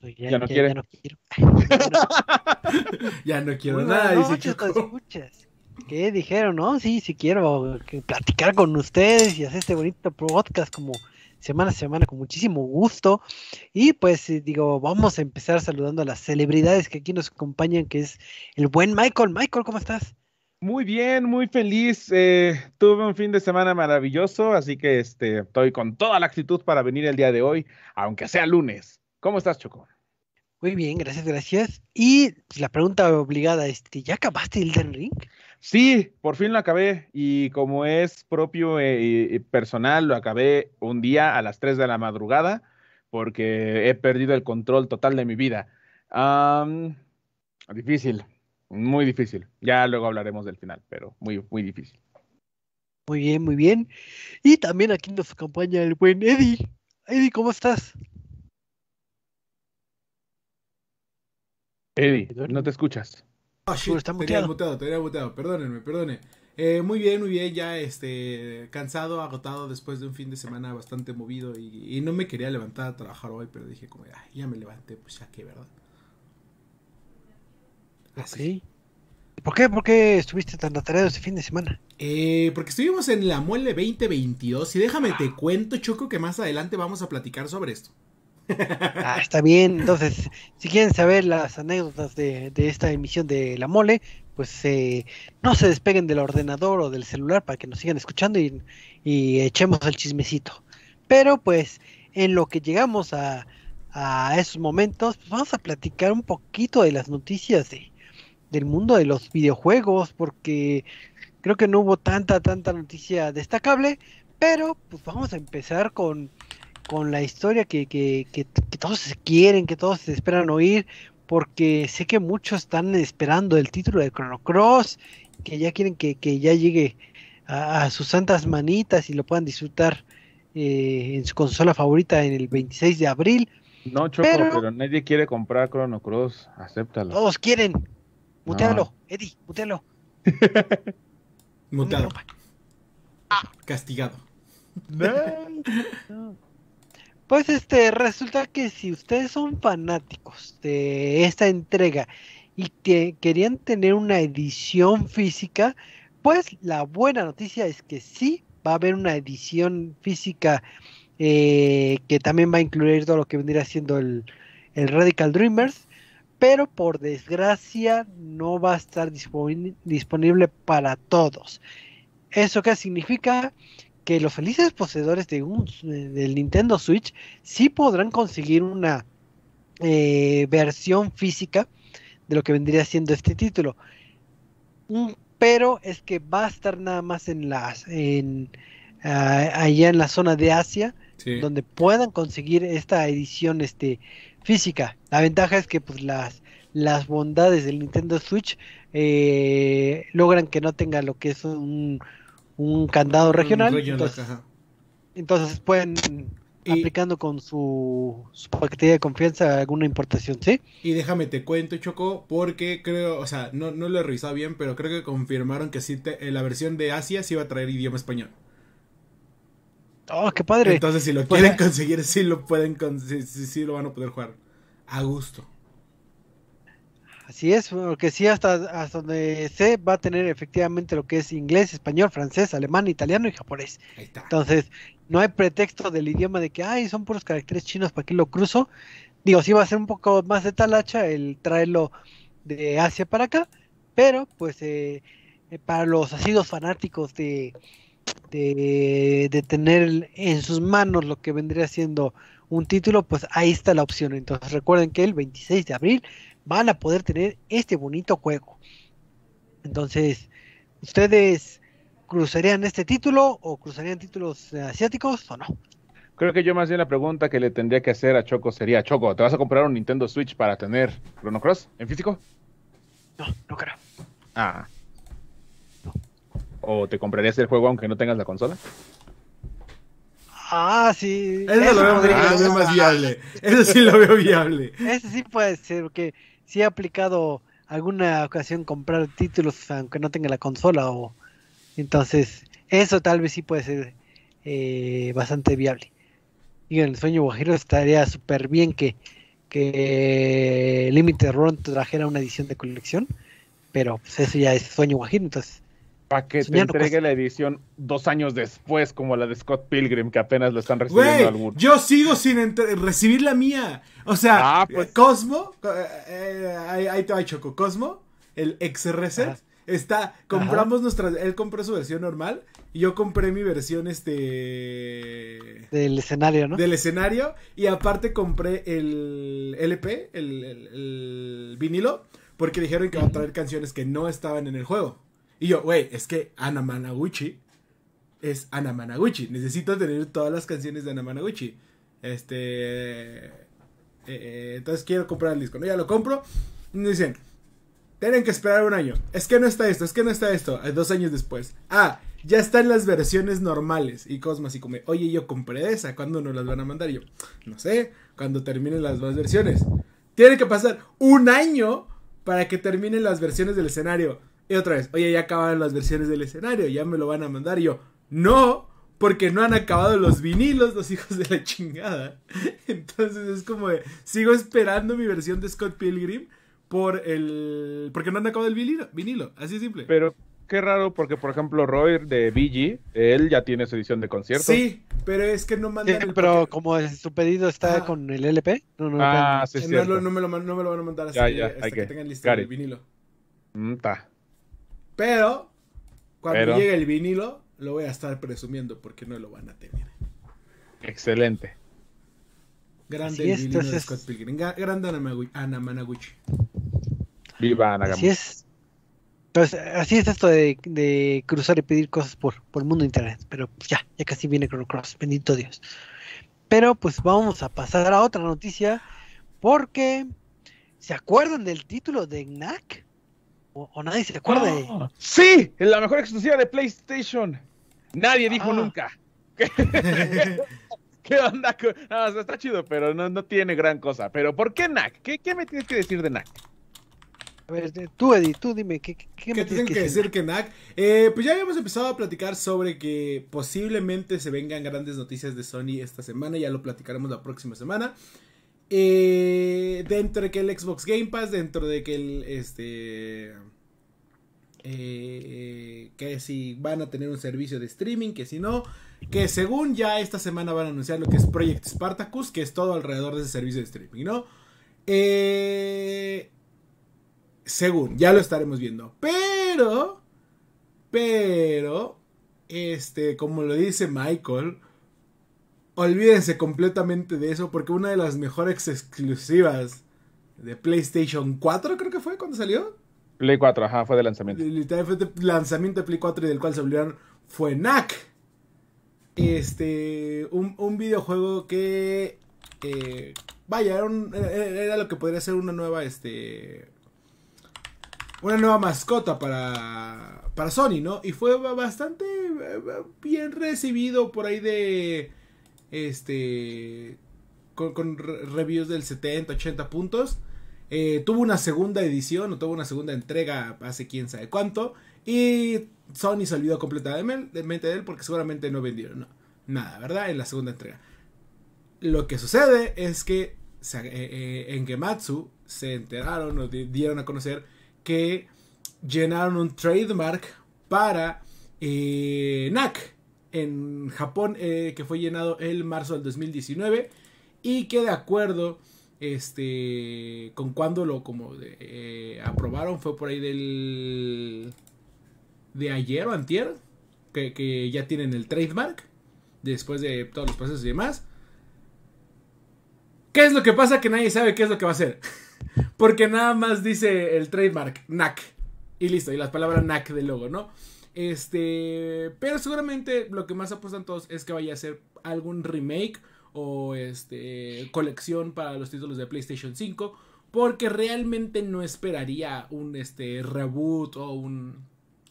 Pues ya, no ya, no quiero. ya no quiero nada. Muchas escuchas. ¿Qué dijeron? No, sí, sí quiero platicar con ustedes y hacer este bonito podcast como semana a semana con muchísimo gusto. Y pues eh, digo, vamos a empezar saludando a las celebridades que aquí nos acompañan, que es el buen Michael. Michael, ¿cómo estás? Muy bien, muy feliz. Eh, tuve un fin de semana maravilloso, así que este, estoy con toda la actitud para venir el día de hoy, aunque sea lunes. ¿Cómo estás, Choco? Muy bien, gracias, gracias. Y la pregunta obligada, es, este, ¿ya acabaste el Den Ring? Sí, por fin lo acabé y como es propio eh, y personal, lo acabé un día a las 3 de la madrugada porque he perdido el control total de mi vida. difícil, muy difícil. Ya luego hablaremos del final, pero muy, muy difícil. Muy bien, muy bien. Y también aquí nos acompaña el buen Eddie. Eddie, ¿cómo estás? Eddie, no te escuchas. Oh, shit, está muteado. Tenía muteado, muteado. Perdónenme, perdónenme. Eh, muy bien, muy bien. Ya este, cansado, agotado después de un fin de semana bastante movido. Y, no me quería levantar a trabajar hoy, pero dije, como, ya me levanté, pues ya que, ¿verdad? Así. ¿Por qué? ¿Por qué estuviste tan atareado este fin de semana? Eh, porque estuvimos en la Muelle 2022. Y déjame te ah. cuento, Choco, que más adelante vamos a platicar sobre esto. Ah, está bien. Entonces, si quieren saber las anécdotas de, esta emisión de La Mole, pues eh, no se despeguen del ordenador o del celular para que nos sigan escuchando y, echemos el chismecito. Pero pues en lo que llegamos a, a esos momentos, pues, vamos a platicar un poquito de las noticias de, del mundo de los videojuegos, porque creo que no hubo tanta, tanta noticia destacable, pero pues vamos a empezar con con la historia que, todos quieren, que todos esperan oír, porque sé que muchos están esperando el título de Chrono Cross, que ya quieren que, ya llegue a, sus santas manitas y lo puedan disfrutar eh, en su consola favorita en el 26 de abril. No, Choco, pero, nadie quiere comprar Chrono Cross, acéptalo. Todos quieren. Mutealo, Eddie, mutealo. Mutealo Castigado. Pues este, resulta que si ustedes son fanáticos de esta entrega y que querían tener una edición física, pues la buena noticia es que sí va a haber una edición física eh, que también va a incluir todo lo que vendría siendo el, el Radical Dreamers, pero por desgracia no va a estar disponible para todos. ¿Eso qué significa? que los felices poseedores de un, del Nintendo Switch sí podrán conseguir una eh, versión física de lo que vendría siendo este título. Pero es que va a estar nada más en las en, ah, allá en la zona de Asia, donde puedan conseguir esta edición este, física. La ventaja es que pues las las bondades del Nintendo Switch eh, logran que no tenga lo que es un un candado regional. entonces, pueden aplicando con su, su de confianza alguna importación, ¿sí? Y déjame te cuento, Choco, porque creo, o sea, no, no lo he revisado bien, pero creo que confirmaron que sí eh, la versión de Asia sí iba a traer idioma español. ¡Oh, qué padre! Entonces, si lo pues, quieren eh. conseguir, sí lo pueden, conseguir, sí lo van a poder jugar. A gusto. Así es, porque sí, hasta, hasta donde sé, va a tener efectivamente lo que es inglés, español, francés, alemán, italiano y japonés. Entonces, no hay pretexto del idioma de que, ay, son puros caracteres chinos, ¿para qué lo cruzo? Digo, sí va a ser un poco más de talacha el traerlo de Asia para acá, pero pues eh, eh, para los asidos fanáticos de, de, de tener en sus manos lo que vendría siendo un título, pues ahí está la opción. Entonces recuerden que el 26 de abril van a poder tener este bonito juego. Entonces, ¿ustedes cruzarían este título o cruzarían títulos eh, asiáticos o no? Creo que yo más bien la pregunta que le tendría que hacer a Choco sería, Choco, ¿te vas a comprar un Nintendo Switch para tener Chrono Cross en físico? No, no creo. Ah. No. ¿O te comprarías el juego aunque no tengas la consola? Ah, sí. Eso, lo veo, viable. Eso sí lo veo viable. Eso sí puede ser, porque si he aplicado alguna ocasión comprar títulos aunque no tenga la consola o entonces eso tal vez sí puede ser eh, bastante viable. Y en el sueño guajiro estaría súper bien que, que Limited Run trajera una edición de colección, pero pues eso ya es sueño guajiro, entonces para que te entregue la edición dos años después, como la de Scott Pilgrim, que apenas lo están recibiendo Wey, Yo sigo sin recibir la mía. O sea, ah, pues. eh, Cosmo, eh, eh, ahí, te va Choco. Cosmo, el ex reset, está. Compramos nuestra. Él compró su versión normal. Y yo compré mi versión, este. Del escenario, ¿no? Del escenario. Y aparte compré el LP, el, vinilo. Porque dijeron que va a traer canciones que no estaban en el juego. Y yo, güey, es que Ana Managuchi es Ana Managuchi. Necesito tener todas las canciones de Ana Managuchi. Este. Eh, eh, entonces quiero comprar el disco, ¿no? Ya lo compro. Y me dicen, tienen que esperar un año. Es que no está esto, es que no está esto. Eh, dos años después. Ah, ya están las versiones normales. Y Cosmas y como, oye, yo compré esa. ¿Cuándo nos las van a mandar? yo, no sé, cuando terminen las dos versiones. Tiene que pasar un año para que terminen las versiones del escenario. Y otra vez, oye, ya acabaron las versiones del escenario, ya me lo van a mandar. Y yo, no, porque no han acabado los vinilos, los hijos de la chingada. Entonces es como de, sigo esperando mi versión de Scott Pilgrim por el... Porque no han acabado el vinilo, vinilo así de simple. Pero qué raro, porque por ejemplo Roy de BG, él ya tiene su edición de concierto. Sí, pero es que no mandan. pero como su pedido está con el LP, no, no, ah, sí, no, no, me lo, no me lo van a mandar hasta, que, tengan listo el vinilo. Mm, pero cuando llegue el vinilo, lo voy a estar presumiendo porque no lo van a tener. Excelente. Grande el vinilo de Scott Pilgrim. Grande Ana Managuchi. Viva Ana Así es. Entonces pues, así es esto de, cruzar y pedir cosas por, el mundo internet. Pero pues ya, ya casi viene Chrono Cross. Bendito Dios. Pero pues vamos a pasar a otra noticia. Porque. ¿Se acuerdan del título de Knack? O, nadie se acuerda. Ah, sí, la mejor exclusiva de PlayStation. Nadie dijo ah. nunca. ¿Qué onda? No, está chido, pero no, no, tiene gran cosa. Pero ¿por qué NAC? ¿Qué, me tienes que decir de NAC? A ver, tú, Eddie, tú dime, ¿qué, qué, qué, me tienes que, decir que NAC? Eh, pues ya habíamos empezado a platicar sobre que posiblemente se vengan grandes noticias de Sony esta semana, ya lo platicaremos la próxima semana. Eh, dentro de que el Xbox Game Pass, dentro de que el este eh, que si van a tener un servicio de streaming, que si no, que según ya esta semana van a anunciar lo que es Project Spartacus, que es todo alrededor de ese servicio de streaming, ¿no? Eh, según, ya lo estaremos viendo, pero, pero, este, como lo dice Michael, Olvídense completamente de eso porque una de las mejores exclusivas de PlayStation 4 creo que fue cuando salió. Play 4, ajá, fue de lanzamiento. Literalmente fue de lanzamiento de Play 4 y del cual se olvidaron fue NAC. Este, un, un videojuego que, eh, vaya, era, era, lo que podría ser una nueva, este, una nueva mascota para, para Sony, ¿no? Y fue bastante eh, bien recibido por ahí de este, con, reviews del 70, 80 puntos. Eh, tuvo una segunda edición o tuvo una segunda entrega hace quién sabe cuánto. Y Sony se olvidó completamente de él porque seguramente no vendieron nada, ¿verdad? En la segunda entrega. Lo que sucede es que eh, eh, en Gematsu se enteraron o dieron a conocer que llenaron un trademark para eh, NAC en Japón, eh, que fue llenado el marzo del 2019, y que de acuerdo este, con cuándo lo como eh, aprobaron, fue por ahí del... de ayer o antier, que, que ya tienen el trademark, después de todos los procesos y demás. ¿Qué es lo que pasa? Que nadie sabe qué es lo que va a hacer. Porque nada más dice el trademark, NAC. Y listo, y las palabras NAC del logo, ¿no? Este, pero seguramente lo que más apuestan todos es que vaya a ser algún remake o este colección para los títulos de PlayStation 5, porque realmente no esperaría un este reboot o un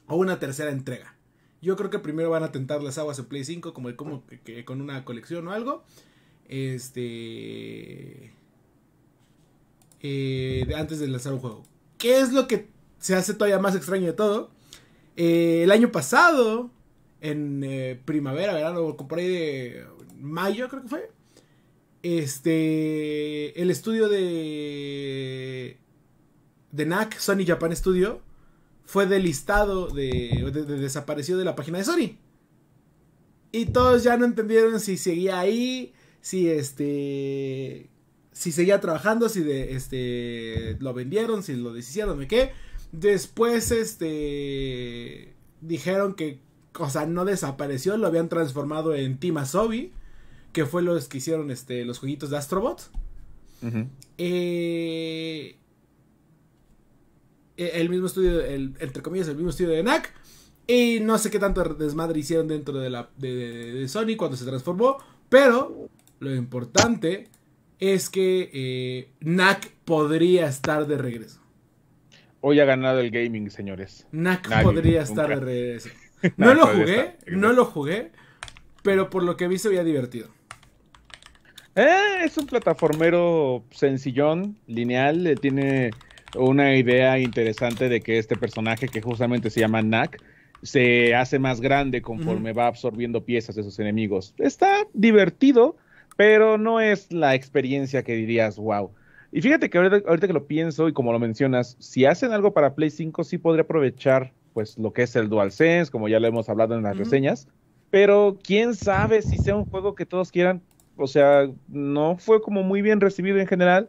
o una tercera entrega. Yo creo que primero van a tentar las aguas de Play 5 como, como con una colección o algo. Este eh, antes de lanzar un juego. ¿Qué es lo que se hace todavía más extraño de todo? Eh, el año pasado, en eh, primavera, verano, por ahí de mayo creo que fue, este, el estudio de, de NAC, Sony Japan Studio, fue delistado de, de, de desaparecido de la página de Sony. Y todos ya no entendieron si seguía ahí, si este, si seguía trabajando, si de, este, lo vendieron, si lo deshicieron, de qué. Después, este. Dijeron que. O sea, no desapareció. Lo habían transformado en Team Asobi. Que fue lo que hicieron este, los jueguitos de Astrobot. Eh, el mismo estudio, el, entre comillas, el mismo estudio de NAC. Y no sé qué tanto desmadre hicieron dentro de, la, de, Sony cuando se transformó. Pero lo importante es que eh, NAC podría estar de regreso. Hoy ha ganado el gaming, señores. Nak podría estar de regreso. no lo jugué, no lo jugué, pero por lo que vi se veía divertido. Eh, es un plataformero sencillón, lineal, eh, tiene una idea interesante de que este personaje que justamente se llama Nak, se hace más grande conforme va absorbiendo piezas de sus enemigos. Está divertido, pero no es la experiencia que dirías, wow. Y fíjate que ahorita, que lo pienso y como lo mencionas, si hacen algo para Play 5, sí podría aprovechar pues lo que es el DualSense, como ya lo hemos hablado en las reseñas, pero quién sabe si sea un juego que todos quieran, o sea, no fue como muy bien recibido en general,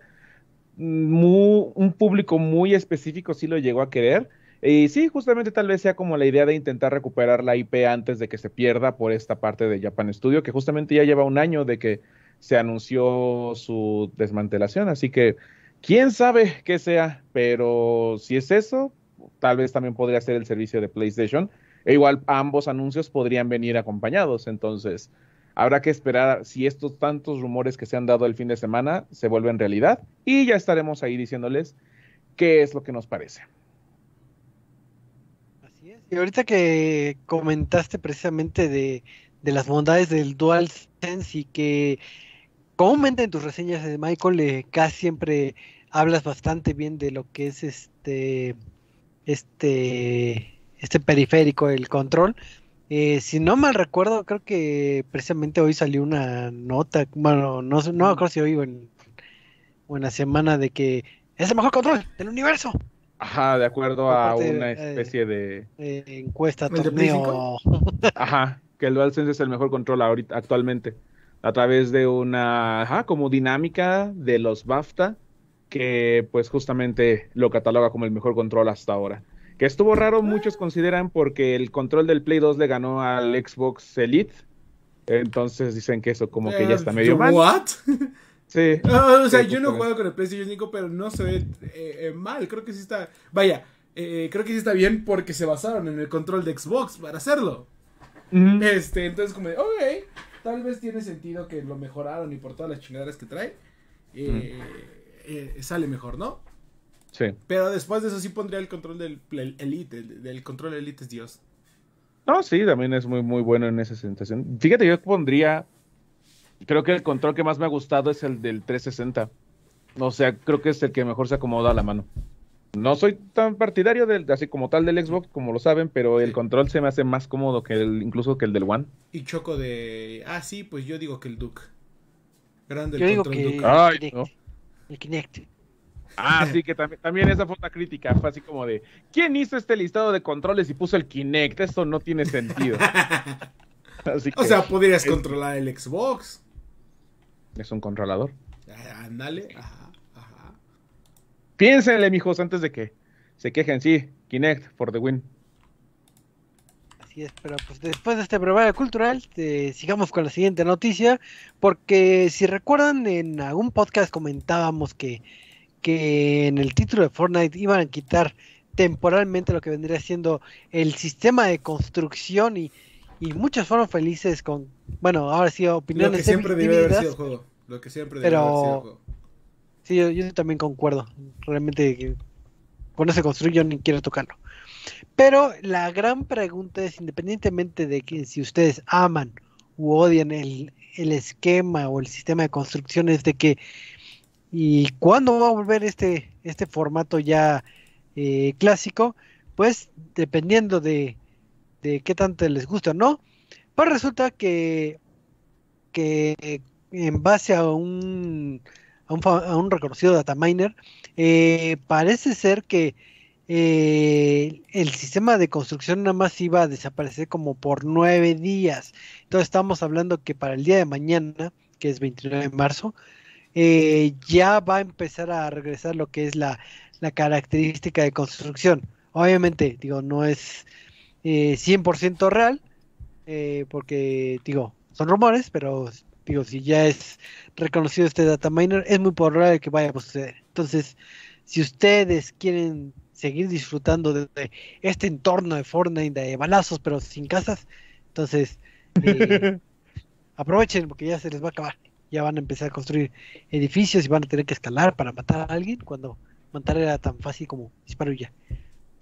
un público muy específico sí lo llegó a querer, y sí, justamente tal vez sea como la idea de intentar recuperar la IP antes de que se pierda por esta parte de Japan Studio, que justamente ya lleva un año de que se anunció su desmantelación. Así que, quién sabe qué sea, pero si es eso, tal vez también podría ser el servicio de PlayStation. E igual ambos anuncios podrían venir acompañados. Entonces, habrá que esperar si estos tantos rumores que se han dado el fin de semana se vuelven realidad. Y ya estaremos ahí diciéndoles qué es lo que nos parece. Así es. Y ahorita que comentaste precisamente de, las bondades del DualSense y que comúnmente en tus reseñas de Michael eh, casi siempre hablas bastante bien de lo que es este este este periférico el control eh, si no mal recuerdo creo que precisamente hoy salió una nota bueno no no creo si hoy o en, una semana de que es el mejor control del universo Ajá, de acuerdo a una eh, especie de encuesta torneo. Ajá, que el DualSense es el mejor control ahorita actualmente a través de una, como dinámica de los BAFTA, que pues justamente lo cataloga como el mejor control hasta ahora. Que estuvo raro, ah. muchos consideran porque el control del Play 2 le ganó al Xbox Elite. Entonces dicen que eso como que ya está eh, medio mal. Sí. Ah, o sea, yo no juego con el PlayStation 5, pero no se ve eh, eh, mal. Creo que sí está. Vaya, creo que sí está bien porque se basaron en el control de Xbox para hacerlo. Este, entonces como de, ok tal vez tiene sentido que lo mejoraron y por todas las chingaderas que trae, eh, mm. eh, eh, sale mejor, ¿no? Sí. Pero después de eso sí pondría el control del Elite, el, del control Elite es Dios. No, sí, también es muy, muy bueno en esa sensación. Fíjate, yo pondría, creo que el control que más me ha gustado es el del 360. O sea, creo que es el que mejor se acomoda a la mano. No soy tan partidario del, así como tal del Xbox, como lo saben, pero el control se me hace más cómodo que el, incluso que el del One. Y choco de. Ah, sí, pues yo digo que el Duke. Grande el que Duke. el Kinect. Ah, sí, que también, esa fue una crítica. Fue así como de: ¿Quién hizo este listado de controles y puso el Kinect? Esto no tiene sentido. o sea, podrías controlar el Xbox. Es un controlador. Ah, ándale. ajá. Piénsenle, mijos, antes de que se quejen. Sí, Kinect for the win. Así es, pero pues después de este programa cultural, sigamos con la siguiente noticia, porque si recuerdan, en algún podcast comentábamos que, que en el título de Fortnite iban a quitar temporalmente lo que vendría siendo el sistema de construcción y, muchos fueron felices con, bueno, ahora sí, opiniones. Lo que siempre debe haber sido el juego. Lo que siempre debe haber sido el juego yo, también concuerdo. Realmente con se construye ni quiero tocarlo. Pero la gran pregunta es, independientemente de que si ustedes aman u odian el, esquema o el sistema de construcción, es de que, ¿y cuándo va a volver este, este formato ya eh, clásico? Pues dependiendo de, de qué tanto les gusta no. Pues resulta que, que eh, en base a un a un, reconocido data miner eh, parece ser que eh, el sistema de construcción nada más iba a desaparecer como por nueve días. Entonces estamos hablando que para el día de mañana, que es 29 de marzo, eh, ya va a empezar a regresar lo que es la, la característica de construcción. Obviamente, digo, no es 100% real, porque, digo, son rumores, pero si ya es reconocido este data miner, es muy probable que vaya a suceder. Entonces, si ustedes quieren seguir disfrutando de, este entorno de Fortnite de balazos, pero sin casas, entonces eh, aprovechen porque ya se les va a acabar. Ya van a empezar a construir edificios y van a tener que escalar para matar a alguien cuando matar era tan fácil como disparo y ya.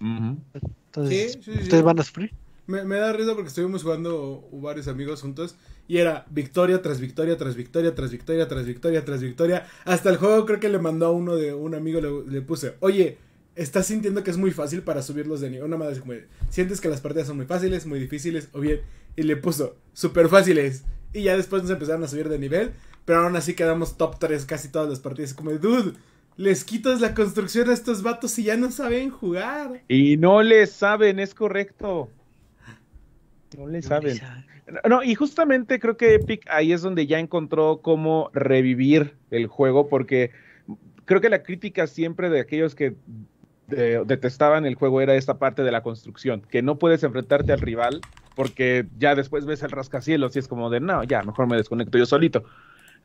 Entonces, ustedes van a sufrir. Me, da risa porque estuvimos jugando varios amigos juntos y era victoria tras victoria tras victoria tras victoria tras victoria tras victoria. Hasta el juego creo que le mandó a uno de un amigo, le, puse, oye, estás sintiendo que es muy fácil para subirlos de nivel. Una madre como, sientes que las partidas son muy fáciles, muy difíciles, o bien, y le puso, súper fáciles. Y ya después nos empezaron a subir de nivel, pero aún así quedamos top 3 casi todas las partidas. Como, dude les quitas la construcción a estos vatos y ya no saben jugar. Y no les saben, es correcto. No le saben. No, y justamente creo que Epic ahí es donde ya encontró cómo revivir el juego, porque creo que la crítica siempre de aquellos que detestaban el juego era esta parte de la construcción, que no puedes enfrentarte al rival porque ya después ves el rascacielos y es como de, no, ya, mejor me desconecto yo solito.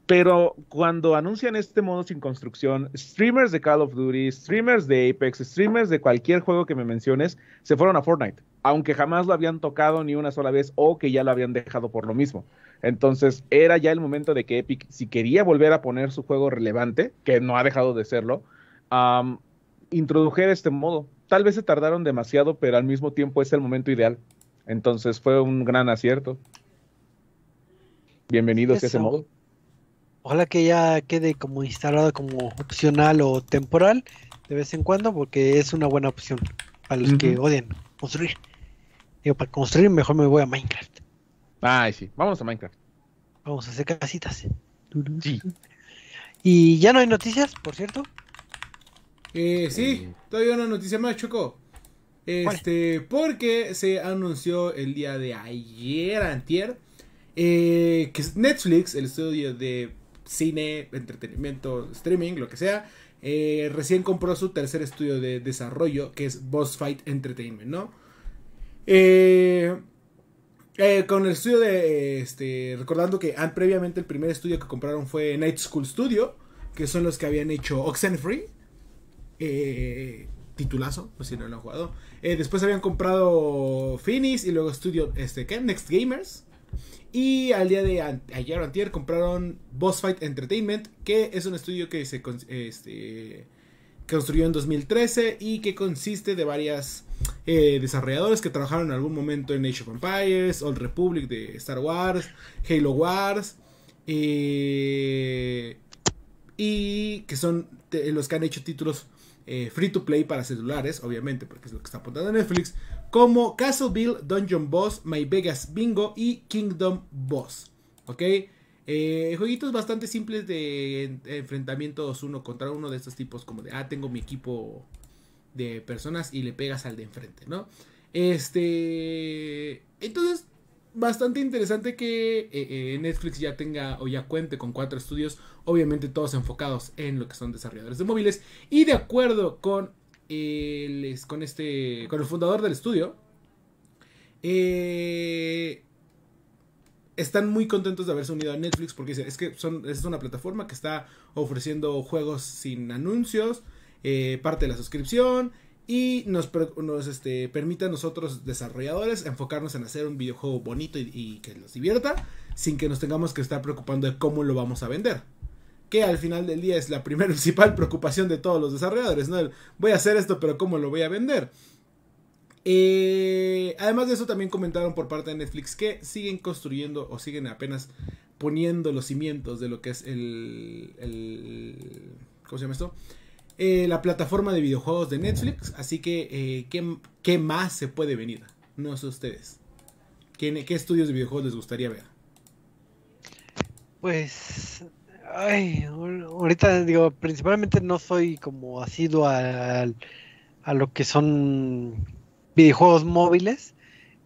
Pero cuando anuncian este modo sin construcción, streamers de Call of Duty, streamers de Apex, streamers de cualquier juego que me menciones, se fueron a Fortnite, aunque jamás lo habían tocado ni una sola vez o que ya lo habían dejado por lo mismo. Entonces era ya el momento de que Epic, si quería volver a poner su juego relevante, que no ha dejado de serlo, introdujera este modo. Tal vez se tardaron demasiado, pero al mismo tiempo es el momento ideal. Entonces fue un gran acierto. Bienvenidos a ese modo. Ojalá que ya quede como instalado como opcional o temporal de vez en cuando, porque es una buena opción para los que odian construir. Digo, para construir mejor me voy a Minecraft. Ay, sí, vamos a Minecraft. Vamos a hacer casitas. Sí. Y ya no hay noticias, por cierto. Eh, sí, eh. todavía una noticia más, Choco. Este, porque se anunció el día de ayer, antier, eh, que Netflix, el estudio de cine, entretenimiento, streaming, lo que sea. Eh, recién compró su tercer estudio de desarrollo, que es Boss Fight Entertainment, ¿no? Eh, eh, con el estudio de. Este, recordando que previamente el primer estudio que compraron fue Night School Studio, que son los que habían hecho Oxenfree. Free. titulazo, pues si no lo han jugado. después habían comprado Finis y luego estudio este, ¿qué? Next Gamers. Y al día de ayer o antier compraron Boss Fight Entertainment, que es un estudio que se este, construyó en 2013 y que consiste de varias eh, desarrolladores que trabajaron en algún momento en Age of Empires, Old Republic de Star Wars, Halo Wars, eh, y que son los que han hecho títulos eh, free to play para celulares, obviamente, porque es lo que está apuntando Netflix, como Castleville, Dungeon Boss, My Vegas Bingo y Kingdom Boss. ¿Ok? Eh, jueguitos bastante simples de enfrentamientos uno contra uno de estos tipos como de, ah, tengo mi equipo de personas y le pegas al de enfrente, ¿no? Este... Entonces, bastante interesante que eh, eh, Netflix ya tenga o ya cuente con cuatro estudios, obviamente todos enfocados en lo que son desarrolladores de móviles y de acuerdo con con este con el fundador del estudio eh, están muy contentos de haberse unido a Netflix porque dicen, es que es una plataforma que está ofreciendo juegos sin anuncios, eh, parte de la suscripción y nos, este, permite a nosotros desarrolladores enfocarnos en hacer un videojuego bonito y que nos divierta sin que nos tengamos que estar preocupando de cómo lo vamos a vender que al final del día es la primera principal preocupación de todos los desarrolladores, ¿no? voy a hacer esto, pero ¿cómo lo voy a vender? Eh, además de eso, también comentaron por parte de Netflix que siguen construyendo o siguen apenas poniendo los cimientos de lo que es el. ¿Cómo se llama esto? Eh, la plataforma de videojuegos de Netflix. Así que, eh, ¿qué, más se puede venir? No sé ustedes. ¿Qué estudios de videojuegos les gustaría ver? Pues Ay, ahorita digo, principalmente no soy como asiduo a, lo que son videojuegos móviles.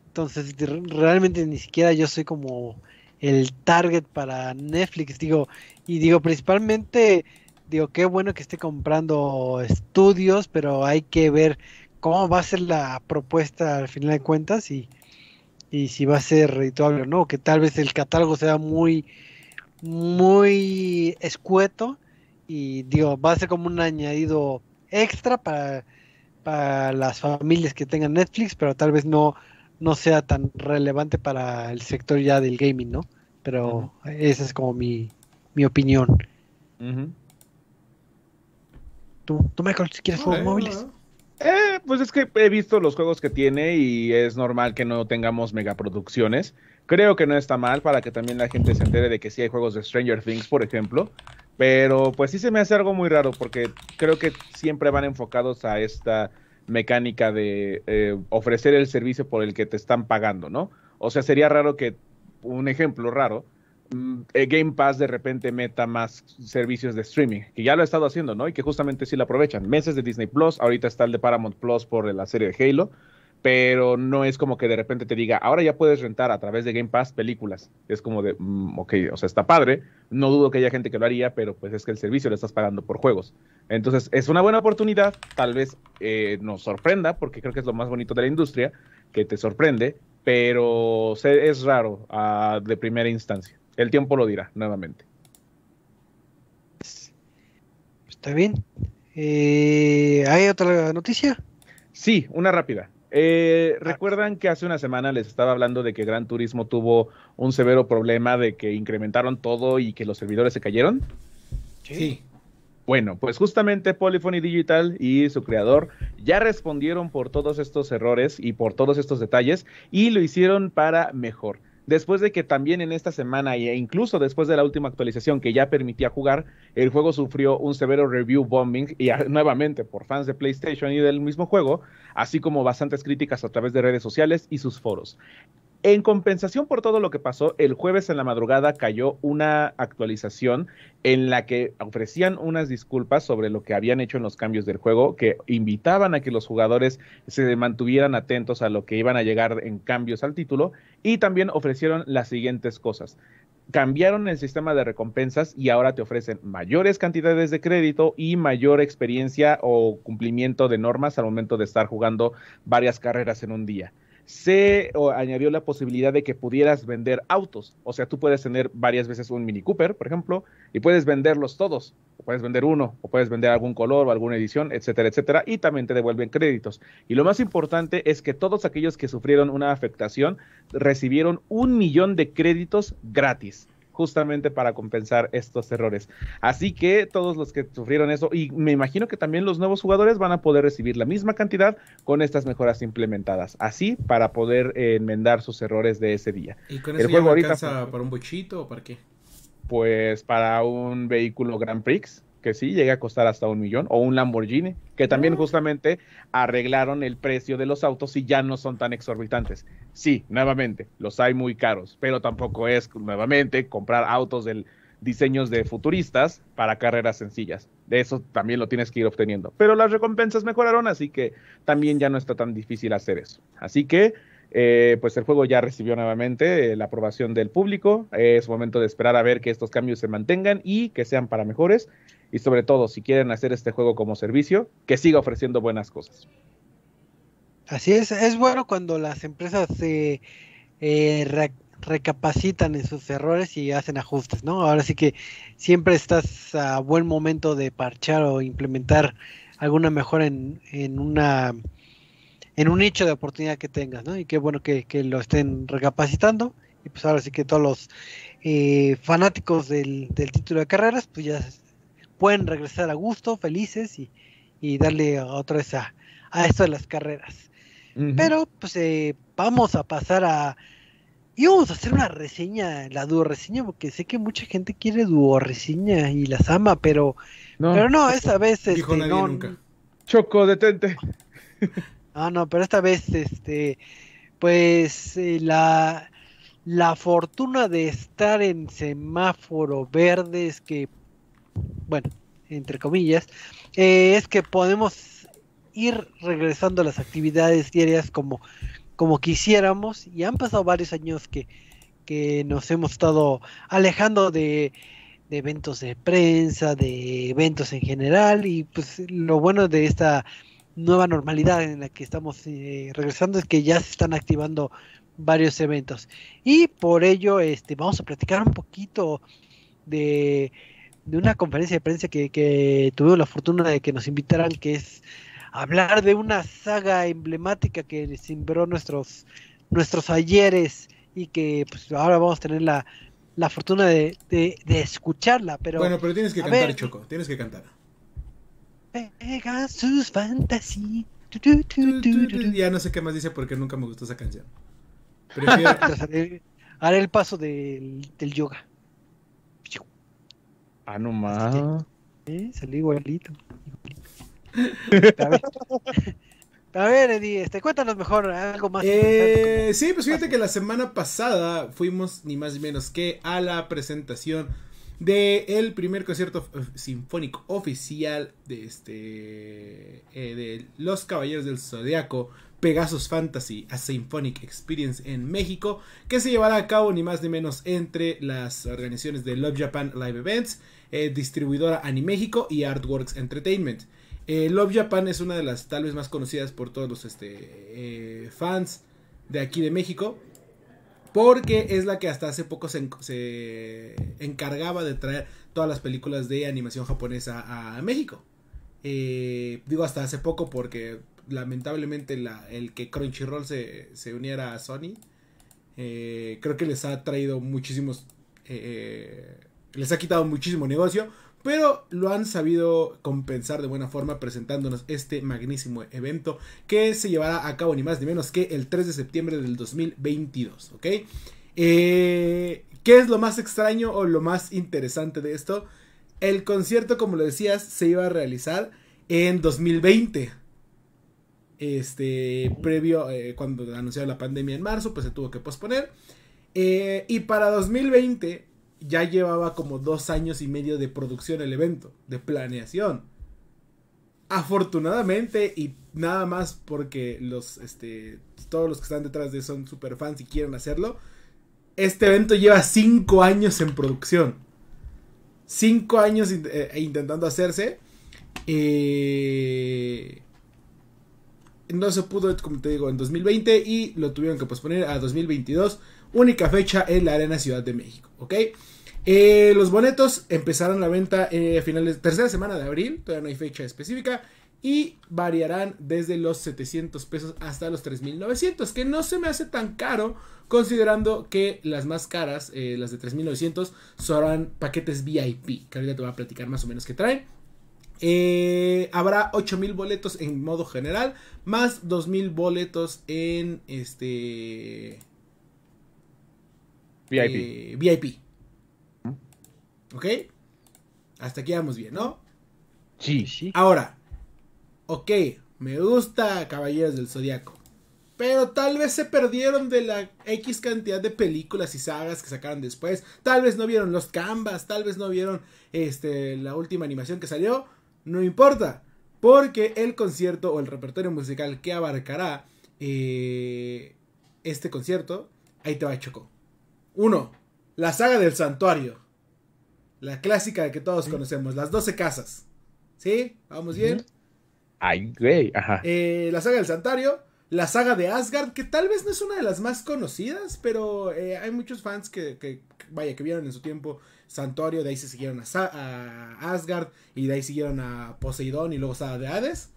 Entonces, realmente ni siquiera yo soy como el target para Netflix, digo, y digo principalmente, digo, qué bueno que esté comprando estudios, pero hay que ver cómo va a ser la propuesta al final de cuentas y, y si va a ser redituable o no, que tal vez el catálogo sea muy muy escueto y digo, va a ser como un añadido extra para, para las familias que tengan Netflix, pero tal vez no, no sea tan relevante para el sector ya del gaming, ¿no? Pero esa es como mi, opinión. ¿Tú, tú, Michael, si quieres juegos móviles. Eh, pues es que he visto los juegos que tiene y es normal que no tengamos megaproducciones. Creo que no está mal para que también la gente se entere de que sí hay juegos de Stranger Things, por ejemplo. Pero pues sí se me hace algo muy raro porque creo que siempre van enfocados a esta mecánica de eh, ofrecer el servicio por el que te están pagando, ¿no? O sea, sería raro que, un ejemplo raro, eh, Game Pass de repente meta más servicios de streaming, que ya lo ha estado haciendo, ¿no? Y que justamente sí lo aprovechan. Meses de Disney Plus, ahorita está el de Paramount Plus por la serie de Halo, pero no es como que de repente te diga, ahora ya puedes rentar a través de Game Pass películas. Es como de, mm, ok, o sea, está padre, no dudo que haya gente que lo haría, pero pues es que el servicio lo estás pagando por juegos. Entonces, es una buena oportunidad, tal vez eh, nos sorprenda, porque creo que es lo más bonito de la industria, que te sorprende, pero es raro ah, de primera instancia. El tiempo lo dirá, nuevamente. Está bien. Eh, ¿Hay otra noticia? Sí, una rápida. Eh, Recuerdan que hace una semana les estaba hablando de que Gran Turismo tuvo un severo problema de que incrementaron todo y que los servidores se cayeron. Sí. Bueno, pues justamente Polyphony Digital y su creador ya respondieron por todos estos errores y por todos estos detalles y lo hicieron para mejor después de que también en esta semana e incluso después de la última actualización que ya permitía jugar, el juego sufrió un severo review bombing y ah, nuevamente por fans de PlayStation y del mismo juego, así como bastantes críticas a través de redes sociales y sus foros. En compensación por todo lo que pasó, el jueves en la madrugada cayó una actualización en la que ofrecían unas disculpas sobre lo que habían hecho en los cambios del juego, que invitaban a que los jugadores se mantuvieran atentos a lo que iban a llegar en cambios al título y también ofrecieron las siguientes cosas cambiaron el sistema de recompensas y ahora te ofrecen mayores cantidades de crédito y mayor experiencia o cumplimiento de normas al momento de estar jugando varias carreras en un día se añadió la posibilidad de que pudieras vender autos. O sea, tú puedes tener varias veces un Mini Cooper, por ejemplo, y puedes venderlos todos. O puedes vender uno, o puedes vender algún color o alguna edición, etcétera, etcétera. Y también te devuelven créditos. Y lo más importante es que todos aquellos que sufrieron una afectación recibieron un millón de créditos gratis justamente para compensar estos errores. Así que todos los que sufrieron eso, y me imagino que también los nuevos jugadores van a poder recibir la misma cantidad con estas mejoras implementadas, así para poder eh, enmendar sus errores de ese día. ¿Y con eso El juego ya ahorita, para un bochito o para qué? Pues para un vehículo Grand Prix que sí llega a costar hasta un millón, o un Lamborghini, que también justamente arreglaron el precio de los autos y ya no son tan exorbitantes. Sí, nuevamente, los hay muy caros, pero tampoco es nuevamente comprar autos de diseños de futuristas para carreras sencillas. De eso también lo tienes que ir obteniendo. Pero las recompensas mejoraron, así que también ya no está tan difícil hacer eso. Así que eh, pues el juego ya recibió nuevamente eh, la aprobación del público. Eh, es momento de esperar a ver que estos cambios se mantengan y que sean para mejores. Y sobre todo, si quieren hacer este juego como servicio, que siga ofreciendo buenas cosas. Así es, es bueno cuando las empresas se recapacitan en sus errores y hacen ajustes, ¿no? Ahora sí que siempre estás a buen momento de parchar o implementar alguna mejora en una en un nicho de oportunidad que tengas, ¿no? Y qué bueno que, lo estén recapacitando. Y pues ahora sí que todos los eh, fanáticos del, título de carreras, pues ya pueden regresar a gusto, felices y, darle otra vez a, esto de las carreras. Pero pues eh, vamos a pasar a... Y vamos a hacer una reseña, la dúo reseña, porque sé que mucha gente quiere dúo reseña y las ama, pero pero no esa vez... Dijo este, Choco, detente. Ah, no, pero esta vez, este, pues eh, la, la fortuna de estar en semáforo verde es que, bueno, entre comillas, eh, es que podemos ir regresando a las actividades diarias como, como quisiéramos y han pasado varios años que, nos hemos estado alejando de, de eventos de prensa, de eventos en general y pues lo bueno de esta nueva normalidad en la que estamos eh, regresando es que ya se están activando varios eventos. Y por ello este, vamos a platicar un poquito de, de una conferencia de prensa que, que, tuvimos la fortuna de que nos invitaran, que es hablar de una saga emblemática que simbró nuestros, nuestros ayeres y que pues, ahora vamos a tener la, la fortuna de, escucharla. Pero, bueno, pero tienes que cantar, Choco, tienes que cantar sus fantasías. Ya no sé qué más dice porque nunca me gustó esa canción. Prefiero... haré, el paso del, yoga. Ah, no más. ¿Eh? igualito. A ver, Eddie, este, cuéntanos mejor algo más. Eh, sí, pues fíjate que la semana pasada fuimos ni más ni menos que a la presentación de el primer concierto eh, sinfónico oficial de este eh, de Los Caballeros del Zodiaco Pegasus Fantasy a Symphonic Experience en México, que se llevará a cabo ni más ni menos entre las organizaciones de Love Japan Live Events, eh, distribuidora Animexico y Artworks Entertainment. Love Japan es una de las tal vez más conocidas por todos los este, fans de aquí de México porque es la que hasta hace poco se, encargaba de traer todas las películas de animación japonesa a México. Eh, digo hasta hace poco porque lamentablemente el que Crunchyroll se, uniera a Sony, eh, creo que les ha traído muchísimos... Eh, les ha quitado muchísimo negocio pero lo han sabido compensar de buena forma presentándonos este magnísimo evento que se llevará a cabo ni más ni menos que el 3 de septiembre del 2022, ¿ok? Eh, ¿Qué es lo más extraño o lo más interesante de esto? El concierto, como lo decías, se iba a realizar en 2020. Este, previo, eh, cuando anunciaron la pandemia en marzo, pues se tuvo que posponer. Eh, y para 2020 ya llevaba como dos años y medio de producción el evento, de planeación. Afortunadamente, y nada más porque los, este, todos los que están detrás de son super fans y quieren hacerlo, este evento lleva cinco años en producción. Cinco años eh, e intentando hacerse. Eh, no se pudo, como te digo, en 2020 y lo tuvieron que posponer a 2022 única fecha en la Arena Ciudad de México, ¿ok? Eh, los boletos empezarán la venta eh, a finales, de tercera semana de abril, todavía no hay fecha específica, y variarán desde los 700 pesos hasta los 3900, que no se me hace tan caro considerando que las más caras, eh, las de 3900, son paquetes VIP, que ahorita te voy a platicar más o menos qué traen. habrá 8000 boletos en modo general, más 2000 boletos en este VIP. VIP. ¿Ok? Hasta aquí vamos bien, ¿no? Sí, sí. Ahora, ok, me gusta Caballeros del Zodiaco. Pero tal vez se perdieron de la X cantidad de películas y sagas que sacaron después. Tal vez no vieron los canvas, tal vez no vieron este, la última animación que salió. No importa, porque el concierto o el repertorio musical que abarcará eh, este concierto, ahí te va Choco. Uno, La saga del santuario. La clásica que todos conocemos, las 12 casas. ¿Sí? ¿Vamos bien? Ay, güey, ajá. Eh, la saga del Santario, la saga de Asgard, que tal vez no es una de las más conocidas, pero eh, hay muchos fans que, vaya, que vieron en su tiempo santuario de ahí se siguieron a, Asgard, y de ahí siguieron a Poseidón y luego saga de Hades.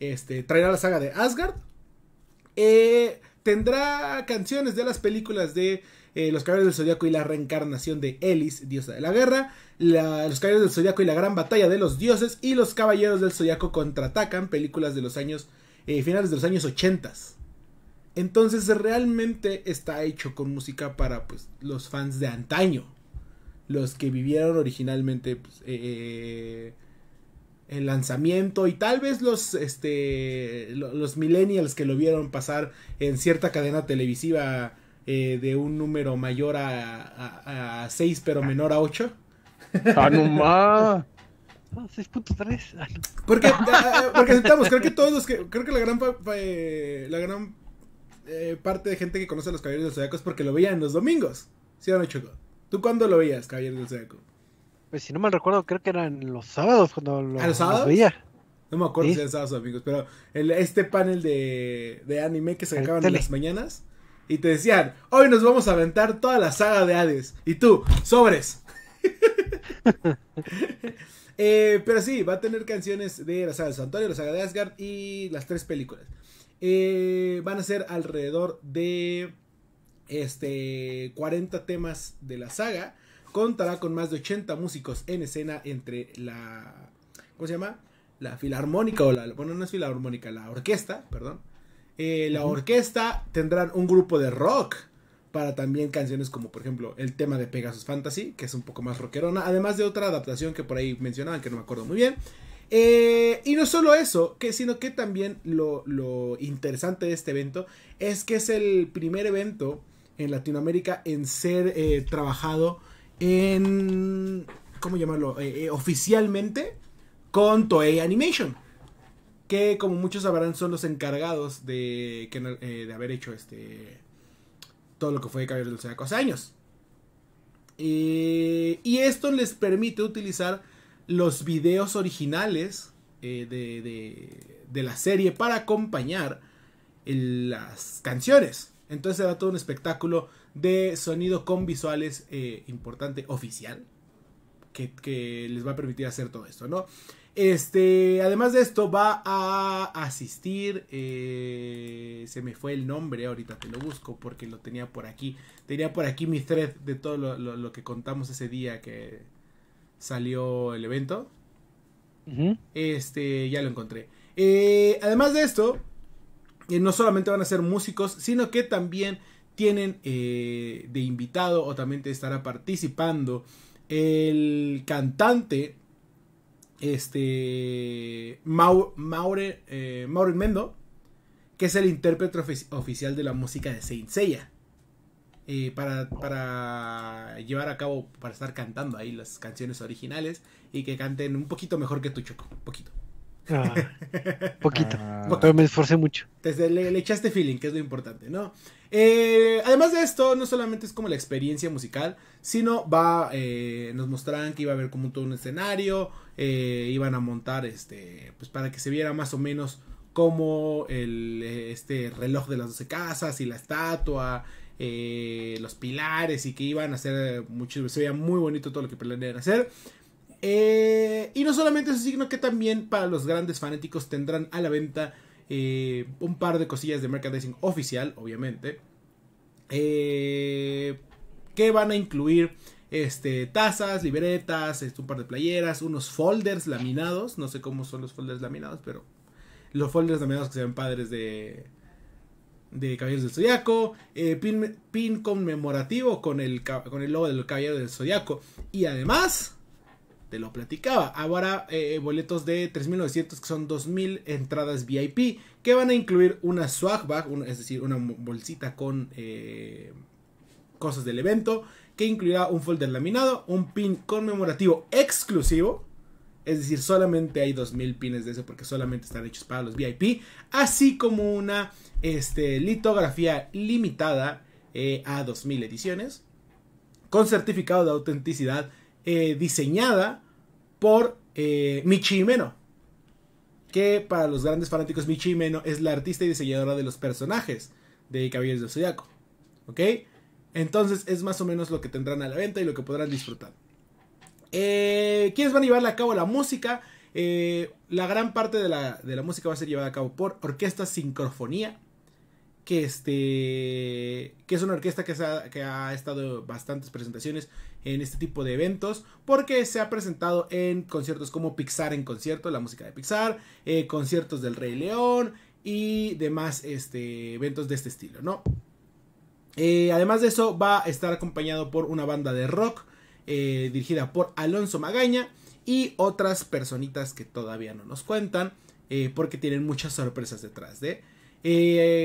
Este, traerá la saga de Asgard. Eh, tendrá canciones de las películas de eh, los Caballeros del Zodíaco y la reencarnación de Elis, diosa de la guerra, Los Caballeros del Zodíaco y la gran batalla de los dioses y Los Caballeros del Zodíaco contraatacan, películas de los años eh, finales de los años 80. Entonces realmente está hecho con música para pues, los fans de antaño, los que vivieron originalmente pues, eh, el lanzamiento y tal vez los este los millennials que lo vieron pasar en cierta cadena televisiva eh, de un número mayor a, 6 pero menor a 8. ¡Ah, no más! 6.3. Ah, ah, porque, ah, porque aceptamos, creo que todos los que. Creo que la gran, eh, la gran eh, parte de gente que conoce a los Caballeros del Zodiaco es porque lo veían los domingos. si no, ¿Tú cuándo lo veías, Caballeros del Zodiaco? Pues si no mal recuerdo, creo que eran los sábados cuando lo, los veía. No me acuerdo si eran sábados o domingos, pero este panel de, de anime que se acaban en las mañanas y te decían, hoy nos vamos a aventar toda la saga de Hades. Y tú, sobres. Eh, pero sí, va a tener canciones de la saga de santuario, la saga de Asgard y las tres películas. Eh, van a ser alrededor de este 40 temas de la saga. Contará con más de 80 músicos en escena entre la... ¿Cómo se llama? La filarmónica o la... Bueno, no es filarmónica, la orquesta, perdón eh, la orquesta tendrán un grupo de rock para también canciones como por ejemplo el tema de Pegasus Fantasy, que es un poco más rockerona, además de otra adaptación que por ahí mencionaban, que no me acuerdo muy bien. Eh, y no solo eso, sino que también lo, interesante de este evento es que es el primer evento en Latinoamérica en ser eh, trabajado en, ¿cómo llamarlo? oficialmente con Toei Animation que como muchos sabrán son los encargados de, eh, de haber hecho este todo lo que fue Caballeros del los hace años. Eh, y esto les permite utilizar los videos originales eh, de, la serie para acompañar las canciones. Entonces se da todo un espectáculo de sonido con visuales importante, oficial, que les va a permitir hacer todo esto, ¿no? Este, además de esto, va a asistir. Eh, se me fue el nombre, ahorita te lo busco porque lo tenía por aquí. Tenía por aquí mi thread de todo lo, que contamos ese día que salió el evento. Este, ya lo encontré. Eh, además de esto, eh, no solamente van a ser músicos, sino que también tienen de invitado o también te estará participando el cantante este Maure, eh, Mendo, que es el intérprete oficial de la música de Saint Seiya. Eh, para, para, llevar a cabo, para estar cantando ahí las canciones originales y que canten un poquito mejor que tu choco, poquito. Ah, poquito. Ah. poquito. me esforcé mucho. Desde le, echaste feeling, que es lo importante, ¿no? Eh, además de esto, no solamente es como la experiencia musical, sino va, nos mostrarán que iba a haber como todo un escenario, eh, iban a montar este pues para que se viera más o menos como el eh, este reloj de las 12 casas y la estatua eh, los pilares y que iban a hacer muchos, se veía muy bonito todo lo que planean hacer y no solamente eso signo, que también para los grandes fanáticos tendrán a la venta un par de cosillas de merchandising oficial obviamente que van a incluir este, tazas, libretas, este, un par de playeras, unos folders laminados. No sé cómo son los folders laminados, pero los folders laminados que se ven padres de, de Caballeros del Zodíaco eh, pin, conmemorativo con el, con el logo del Caballero del Zodiaco. Y además, te lo platicaba, ahora eh, boletos de 3.900 que son 2.000 entradas VIP que van a incluir una swag bag, es decir, una bolsita con... Eh, cosas del evento, que incluirá un folder laminado, un pin conmemorativo exclusivo, es decir, solamente hay 2000 pines de eso porque solamente están hechos para los VIP, así como una este, litografía limitada eh, a 2000 ediciones, con certificado de autenticidad eh, diseñada por eh, Michi Meno, que para los grandes fanáticos Michi Meno es la artista y diseñadora de los personajes de Caballeros del Zodiaco. ¿Ok? Entonces es más o menos lo que tendrán a la venta y lo que podrán disfrutar. Eh, ¿Quiénes van a llevar a cabo la música? Eh, la gran parte de la, música va a ser llevada a cabo por Orquesta Sincrofonía. Que, este, que es una orquesta que, ha, que ha estado bastantes presentaciones en este tipo de eventos. Porque se ha presentado en conciertos como Pixar en concierto, la música de Pixar, eh, conciertos del Rey León y demás este, eventos de este estilo, ¿no? Eh, además de eso, va a estar acompañado por una banda de rock eh, dirigida por Alonso Magaña y otras personitas que todavía no nos cuentan eh, porque tienen muchas sorpresas detrás de.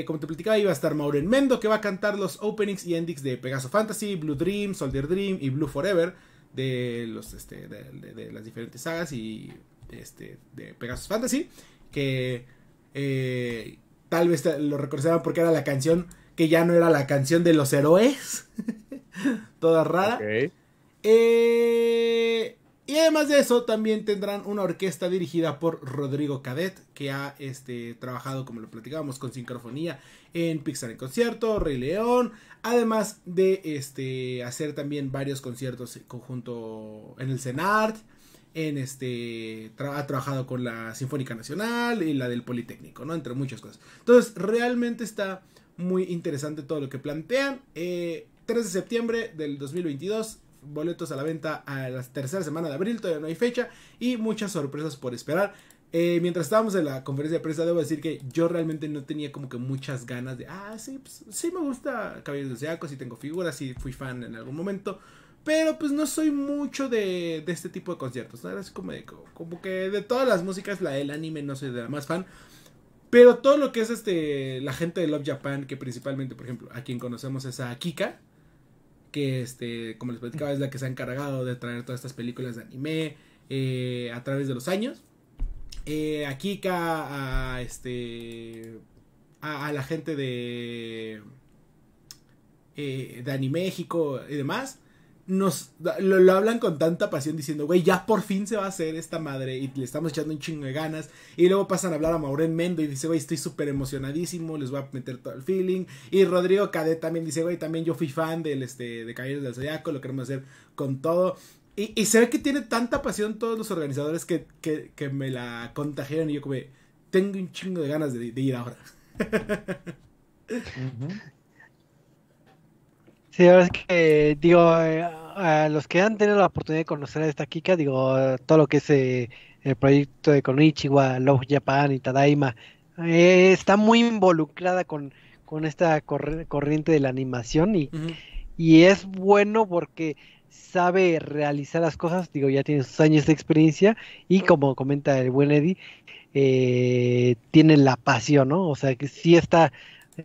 como te platicaba, iba a estar Mauren Mendo que va a cantar los openings y endings de Pegasus Fantasy, Blue Dream, Soldier Dream y Blue Forever de, este, las diferentes sagas y este, de Pegasus Fantasy que tal vez lo reconocerán porque era la canción que ya no era la canción de los héroes. Toda rara. Eh, y además de eso, también tendrán una orquesta dirigida por Rodrigo Cadet, que ha este, trabajado, como lo platicábamos, con sincrofonía en Pixar en concierto, Rey León, además de este, hacer también varios conciertos conjunto en el CENART, en este, ha trabajado con la Sinfónica Nacional y la del Politécnico, ¿no? Entre muchas cosas. Entonces, realmente está muy interesante todo lo que plantean. 3 eh, de septiembre del 2022, boletos a la venta a la tercera semana de abril, todavía no hay fecha y muchas sorpresas por esperar. Eh, mientras estábamos en la conferencia de prensa, debo decir que yo realmente no tenía como que muchas ganas de, ah, sí, pues, sí me gusta Caballeros de Seaco, sí tengo figuras, sí fui fan en algún momento, pero pues no soy mucho de, de este tipo de conciertos, Es como, como que de todas las músicas, la del anime no soy de la más fan, pero todo lo que es este la gente de Love Japan, que principalmente, por ejemplo, a quien conocemos es a Kika. que este, como les platicaba, es la que se ha encargado de traer todas estas películas de anime eh, a través de los años. Eh, a Kika, a este. A, la gente de. Eh, de y demás nos lo, hablan con tanta pasión diciendo, güey, ya por fin se va a hacer esta madre y le estamos echando un chingo de ganas. Y luego pasan a hablar a Maureen Mendo y dice, güey, estoy súper emocionadísimo, les voy a meter todo el feeling. Y Rodrigo Cadet también dice, güey, también yo fui fan del, este, de Caballeros del Zodiaco, lo queremos hacer con todo. Y, y, se ve que tiene tanta pasión todos los organizadores que, me la contagiaron y yo como, tengo un chingo de ganas de, ir ahora. Sí, ahora es que, digo, eh, a los que han tenido la oportunidad de conocer a esta Kika, digo, todo lo que es eh, el proyecto de Konichiwa, Love Japan y Tadaima, eh, está muy involucrada con, con esta corriente de la animación y, y es bueno porque sabe realizar las cosas, digo, ya tiene sus años de experiencia y como comenta el buen Eddie, eh, tiene la pasión, ¿no? O sea, que sí está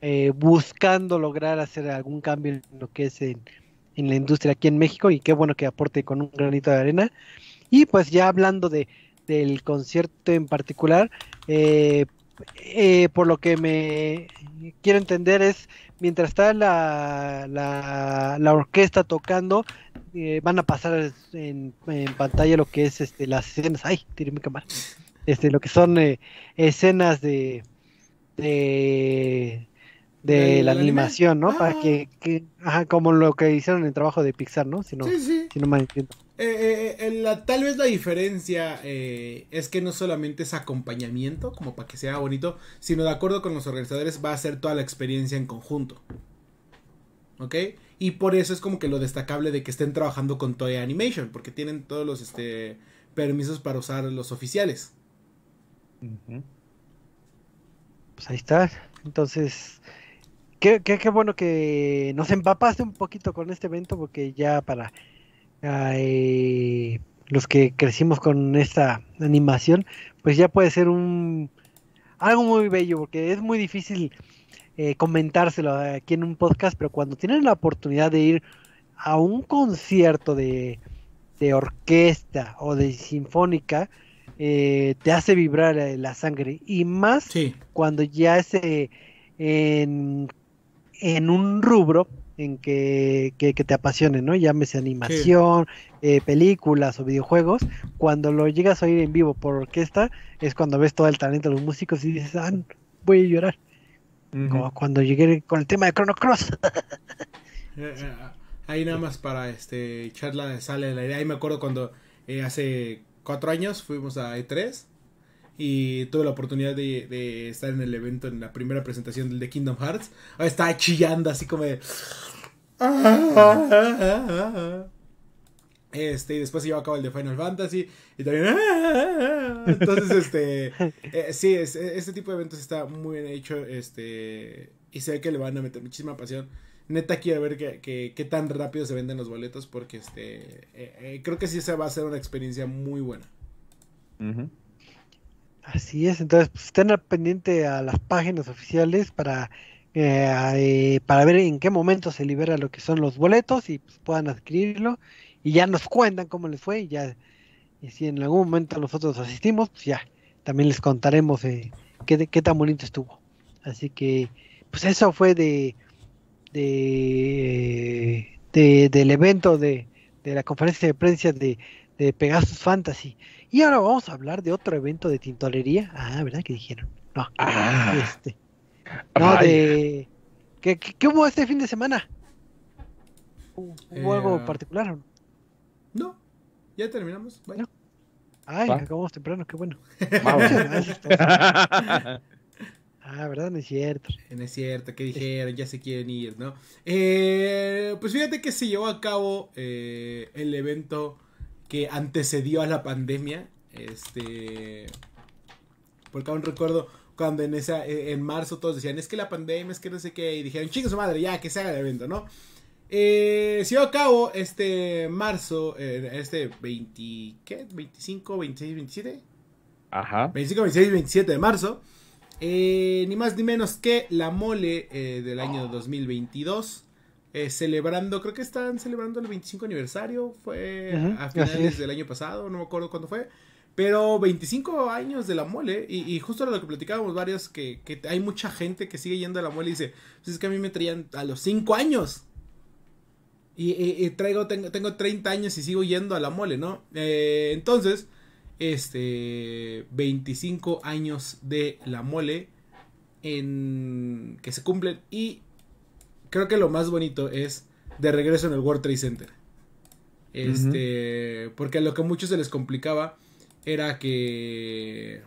eh, buscando lograr hacer algún cambio en lo que es en, la industria aquí en México y qué bueno que aporte con un granito de arena. Y pues ya hablando de, del concierto en particular, eh, eh, por lo que me quiero entender es, mientras está la, la, orquesta tocando, van a pasar en, pantalla lo que es este, las escenas, ay, tiré mi cámara, este, lo que son escenas de, de, de la, animación, ¿no? Para que, ah. que ajá, como lo que hicieron en el trabajo de Pixar, ¿no? sí, sí. entiendo. Eh, eh, tal vez la diferencia eh, es que no solamente es acompañamiento, como para que sea bonito, sino de acuerdo con los organizadores va a ser toda la experiencia en conjunto. ¿Ok? Y por eso es como que lo destacable de que estén trabajando con Toy Animation, porque tienen todos los este, permisos para usar los oficiales. Pues ahí está. Entonces, Qué, bueno que nos empapaste un poquito con este evento, porque ya para ah, eh, los que crecimos con esta animación, pues ya puede ser un algo muy bello, porque es muy difícil eh, comentárselo aquí en un podcast, pero cuando tienes la oportunidad de ir a un concierto de, orquesta o de sinfónica, eh, te hace vibrar la, sangre, y más cuando ya ese... en en un rubro en que, que, te apasione, ¿no? Llámese animación, eh, películas o videojuegos. Cuando lo llegas a oír en vivo por orquesta, es cuando ves todo el talento de los músicos y dices, ah, voy a llorar. Como cuando llegué con el tema de Chrono Cross. Eh, eh, ah, ahí nada más para este charla sale la idea. Ahí me acuerdo cuando hace cuatro años fuimos a E3 y tuve la oportunidad de, estar en el evento, en la primera presentación del de Kingdom Hearts. Ah, estaba chillando así como de... Este, y después se llevó a cabo el de Final Fantasy. Y también. Entonces, este. Eh, sí, e, este tipo de eventos está muy bien hecho. Este. Y sé que le van a meter muchísima pasión. Neta, quiero ver qué tan rápido se venden los boletos. Porque este. Eh, eh, creo que sí se va a ser una experiencia muy buena. Uh Así es, entonces pues, estén al pendiente a las páginas oficiales para, eh, para ver en qué momento se libera lo que son los boletos y pues, puedan adquirirlo y ya nos cuentan cómo les fue y ya y si en algún momento nosotros asistimos, pues ya también les contaremos eh, qué, tan bonito estuvo. Así que pues eso fue de, del evento de, la conferencia de prensa de, de Pegasus Fantasy. Y ahora vamos a hablar de otro evento de tintolería. Ah, ¿verdad que dijeron? No. Ah. este. No, de. ¿Qué, hubo este fin de semana? ¿Hubo eh, algo particular no? Ya terminamos. Bueno. Ay, acabamos temprano, qué bueno. Ah, ¿verdad? No es cierto. Eh, no es cierto, que dijeron, ya se quieren ir, ¿no? Eh, pues fíjate que se llevó a cabo eh, el evento que antecedió a la pandemia. Este. Porque aún recuerdo cuando en esa e, en marzo todos decían, es que la pandemia, es que no sé qué, y dijeron, chicos su madre, ya, que se haga el evento, ¿no? Eh, se yo a cabo este marzo, este 20, ¿qué? 25, 26, 27. Ajá. 25, 26, 27 de marzo. Eh, ni más ni menos que la mole eh, del año mil 2022. Eh, celebrando, creo que están celebrando el 25 aniversario, fue a finales del año pasado, no me acuerdo cuándo fue, pero 25 años de la mole, y, justo lo que platicábamos varios, que, hay mucha gente que sigue yendo a la mole y dice, pues es que a mí me traían a los 5 años. Y, traigo, tengo, tengo 30 años y sigo yendo a la mole, ¿no? Eh, entonces, este, 25 años de la mole en que se cumplen y creo que lo más bonito es de regreso en el World Trade Center. Este, porque lo que a muchos se les complicaba era que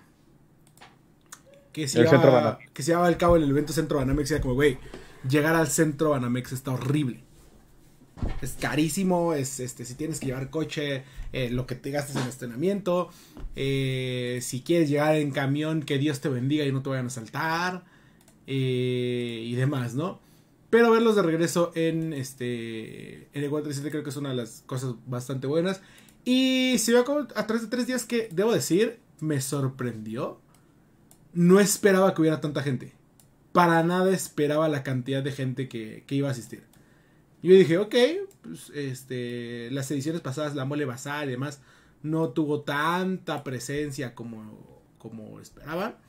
que se, llevaba, que se al cabo en el evento Centro Banamex era como, güey, llegar al Centro Banamex está horrible. Es carísimo, es este, si tienes que llevar coche, eh, lo que te gastes en estrenamiento, eh, si quieres llegar en camión, que Dios te bendiga y no te vayan a saltar, eh, y demás, ¿no? Pero verlos de regreso en este en el creo que es una de las cosas bastante buenas. Y si veo a través de tres días que, debo decir, me sorprendió. No esperaba que hubiera tanta gente. Para nada esperaba la cantidad de gente que, iba a asistir. Yo dije, ok, pues, este, las ediciones pasadas, la mole basal y demás, no tuvo tanta presencia como, como esperaba.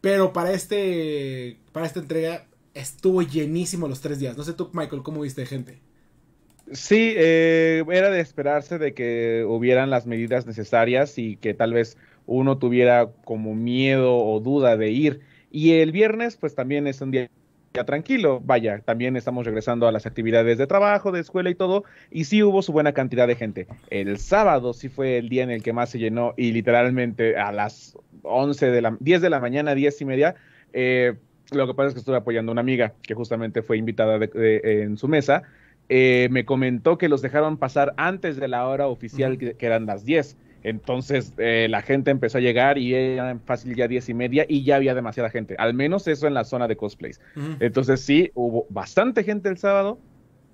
Pero para, este, para esta entrega estuvo llenísimo los tres días. No sé tú, Michael, ¿cómo viste gente? Sí, eh, era de esperarse de que hubieran las medidas necesarias y que tal vez uno tuviera como miedo o duda de ir. Y el viernes, pues también es un día tranquilo, vaya, también estamos regresando a las actividades de trabajo, de escuela y todo, y sí hubo su buena cantidad de gente. El sábado sí fue el día en el que más se llenó y literalmente a las 11 de la, 10 de la mañana, 10 y media, eh, lo que pasa es que estuve apoyando a una amiga que justamente fue invitada en su mesa. Eh, me comentó que los dejaron pasar antes de la hora oficial, que, eran las 10. Entonces eh, la gente empezó a llegar y era fácil ya diez y media y ya había demasiada gente, al menos eso en la zona de cosplays. Entonces sí, hubo bastante gente el sábado.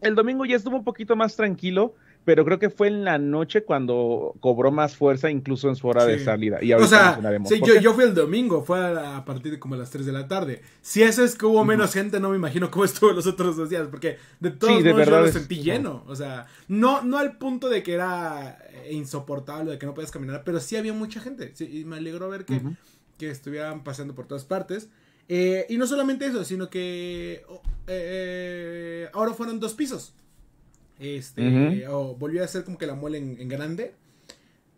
El domingo ya estuvo un poquito más tranquilo, pero creo que fue en la noche cuando cobró más fuerza incluso en su hora de salida. Y o sea, sí, yo, yo, fui el domingo, fue a, partir de como las 3 de la tarde. Si eso es que hubo menos gente, no me imagino cómo estuvo los otros dos días, porque de todos modos yo lo sentí lleno. O sea, no, no al punto de que era eh, insoportable, de que no podías caminar, pero sí había mucha gente. y me alegró ver que, que estuvieran pasando por todas partes. Eh, y no solamente eso, sino que oh, eh, eh, ahora fueron dos pisos. Este, o volvió a ser como que la muela en, grande.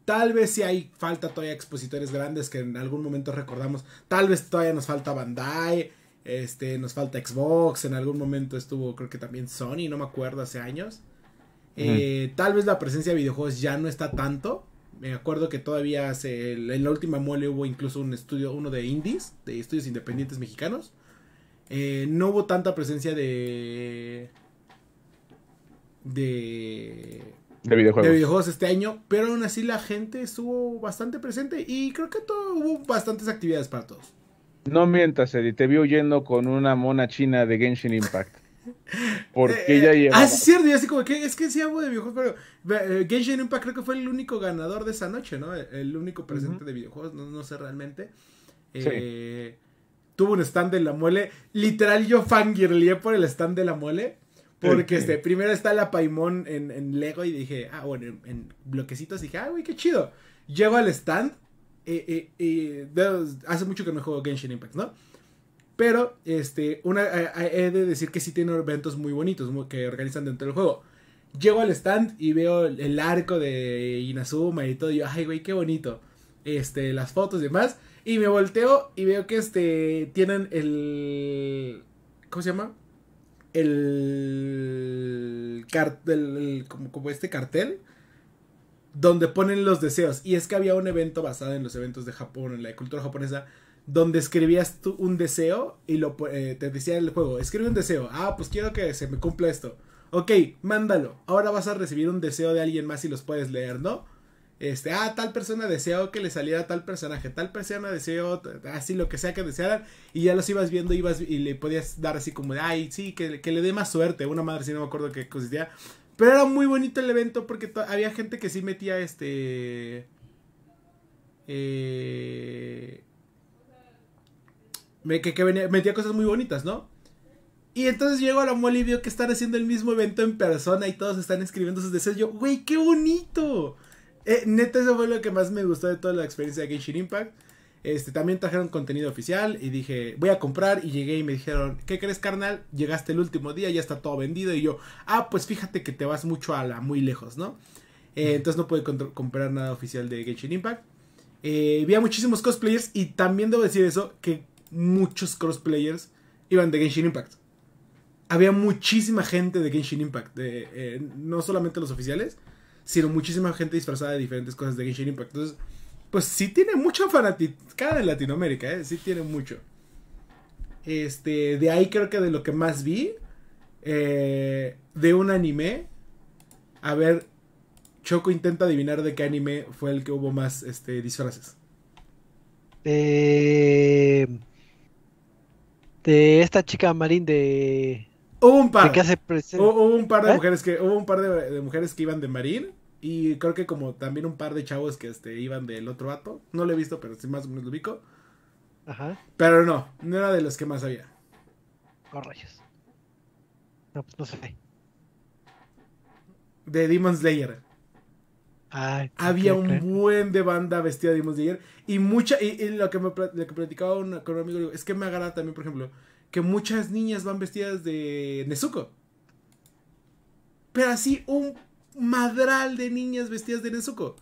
Tal vez si hay falta todavía expositores grandes que en algún momento recordamos. Tal vez todavía nos falta Bandai, este, nos falta Xbox, en algún momento estuvo creo que también Sony, no me acuerdo, hace años. Eh, tal vez la presencia de videojuegos ya no está tanto. Me acuerdo que todavía en la última mole hubo incluso un estudio, uno de indies, de estudios independientes mexicanos. Eh, no hubo tanta presencia de de, videojuegos. este año, pero aún así la gente estuvo bastante presente y creo que todo, hubo bastantes actividades para todos. No mientas, Eddie, te vi huyendo con una mona china de Genshin Impact. Porque eh, ya Ah, es cierto, y así como que es que sí hago de videojuegos, pero eh, Genshin Impact creo que fue el único ganador de esa noche, ¿no? El, único presente de videojuegos, no, sé realmente. Eh, tuvo un stand de la muele. Literal, yo fangirleé por el stand de la muele. Porque este, primero está la Paimón en, Lego y dije, ah, bueno, en, bloquecitos dije, ah, güey, qué chido. Llego al stand y, eh, eh, eh, hace mucho que no juego Genshin Impact, ¿no? Pero, este, una, he de decir que sí tiene eventos muy bonitos que organizan dentro del juego. Llego al stand y veo el arco de Inazuma y todo. Y yo, ay, güey, qué bonito. Este, las fotos y demás. Y me volteo y veo que este, tienen el... ¿Cómo se llama? el, cartel, como, este cartel donde ponen los deseos. Y es que había un evento basado en los eventos de Japón, en la cultura japonesa, donde escribías tú un deseo y lo, eh, te decía el juego, escribe un deseo, ah, pues quiero que se me cumpla esto. Ok, mándalo. Ahora vas a recibir un deseo de alguien más y los puedes leer, ¿no? este, ah, tal persona deseó que le saliera tal personaje, tal persona deseó así lo que sea que desearan, y ya los ibas viendo, ibas y le podías dar así como, de, ay, sí, que, le dé más suerte, una madre, si no me acuerdo qué consistía, pero era muy bonito el evento porque había gente que sí metía este... Eh, que, metía cosas muy bonitas, ¿no? Y entonces llego a la mole y veo que están haciendo el mismo evento en persona y todos están escribiendo sus deseos. Yo, güey, qué bonito. Eh, neta, eso fue lo que más me gustó de toda la experiencia de Genshin Impact. Este, también trajeron contenido oficial y dije, voy a comprar. Y llegué y me dijeron, ¿qué crees, carnal? Llegaste el último día, ya está todo vendido. Y yo, ah, pues fíjate que te vas mucho a la muy lejos, ¿no? Eh, entonces no pude comprar nada oficial de Genshin Impact. Había eh, muchísimos cosplayers y también debo decir eso, que muchos cosplayers iban de Genshin Impact. Había muchísima gente de Genshin Impact, no solamente los oficiales, sino muchísima gente disfrazada de diferentes cosas de Genshin Impact. Entonces, pues sí tiene mucha fanaticada en Latinoamérica, ¿eh? sí tiene mucho. Este, de ahí creo que de lo que más vi, eh, de un anime, a ver, Choco intenta adivinar de qué anime fue el que hubo más este, disfraces. Eh, de esta chica marín de Hubo un par. un par de ¿Eh? mujeres que hubo un par de, mujeres que iban de marín y creo que como también un par de chavos que este iban del otro vato. No lo he visto, pero si más o menos lo ubico. Ajá. Pero no, no era de los que más había. con oh, No, pues no sé. De Demon Slayer. había un buen de banda vestida de Demon Slayer. Y mucha, y, lo que me platicaba con un amigo, es que me agrada también, por ejemplo, que muchas niñas van vestidas de Nezuko. Pero así un madral de niñas vestidas de Nezuko.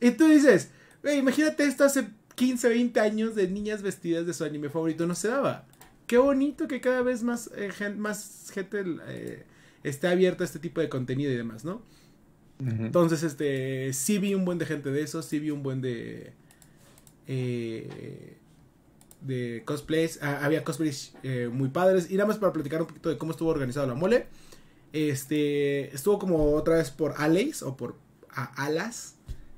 Y tú dices, imagínate esto hace 15, 20 años de niñas vestidas de su anime favorito, no se daba. Qué bonito que cada vez más, eh, gente eh, esté abierta a este tipo de contenido y demás, ¿no? Entonces, este, sí vi un buen de gente de eso, sí vi un buen de... Eh, de cosplays. Ah, había cosplays eh, muy padres. Y nada más para platicar un poquito de cómo estuvo organizado la mole. Este estuvo como otra vez por Alex o por Alas.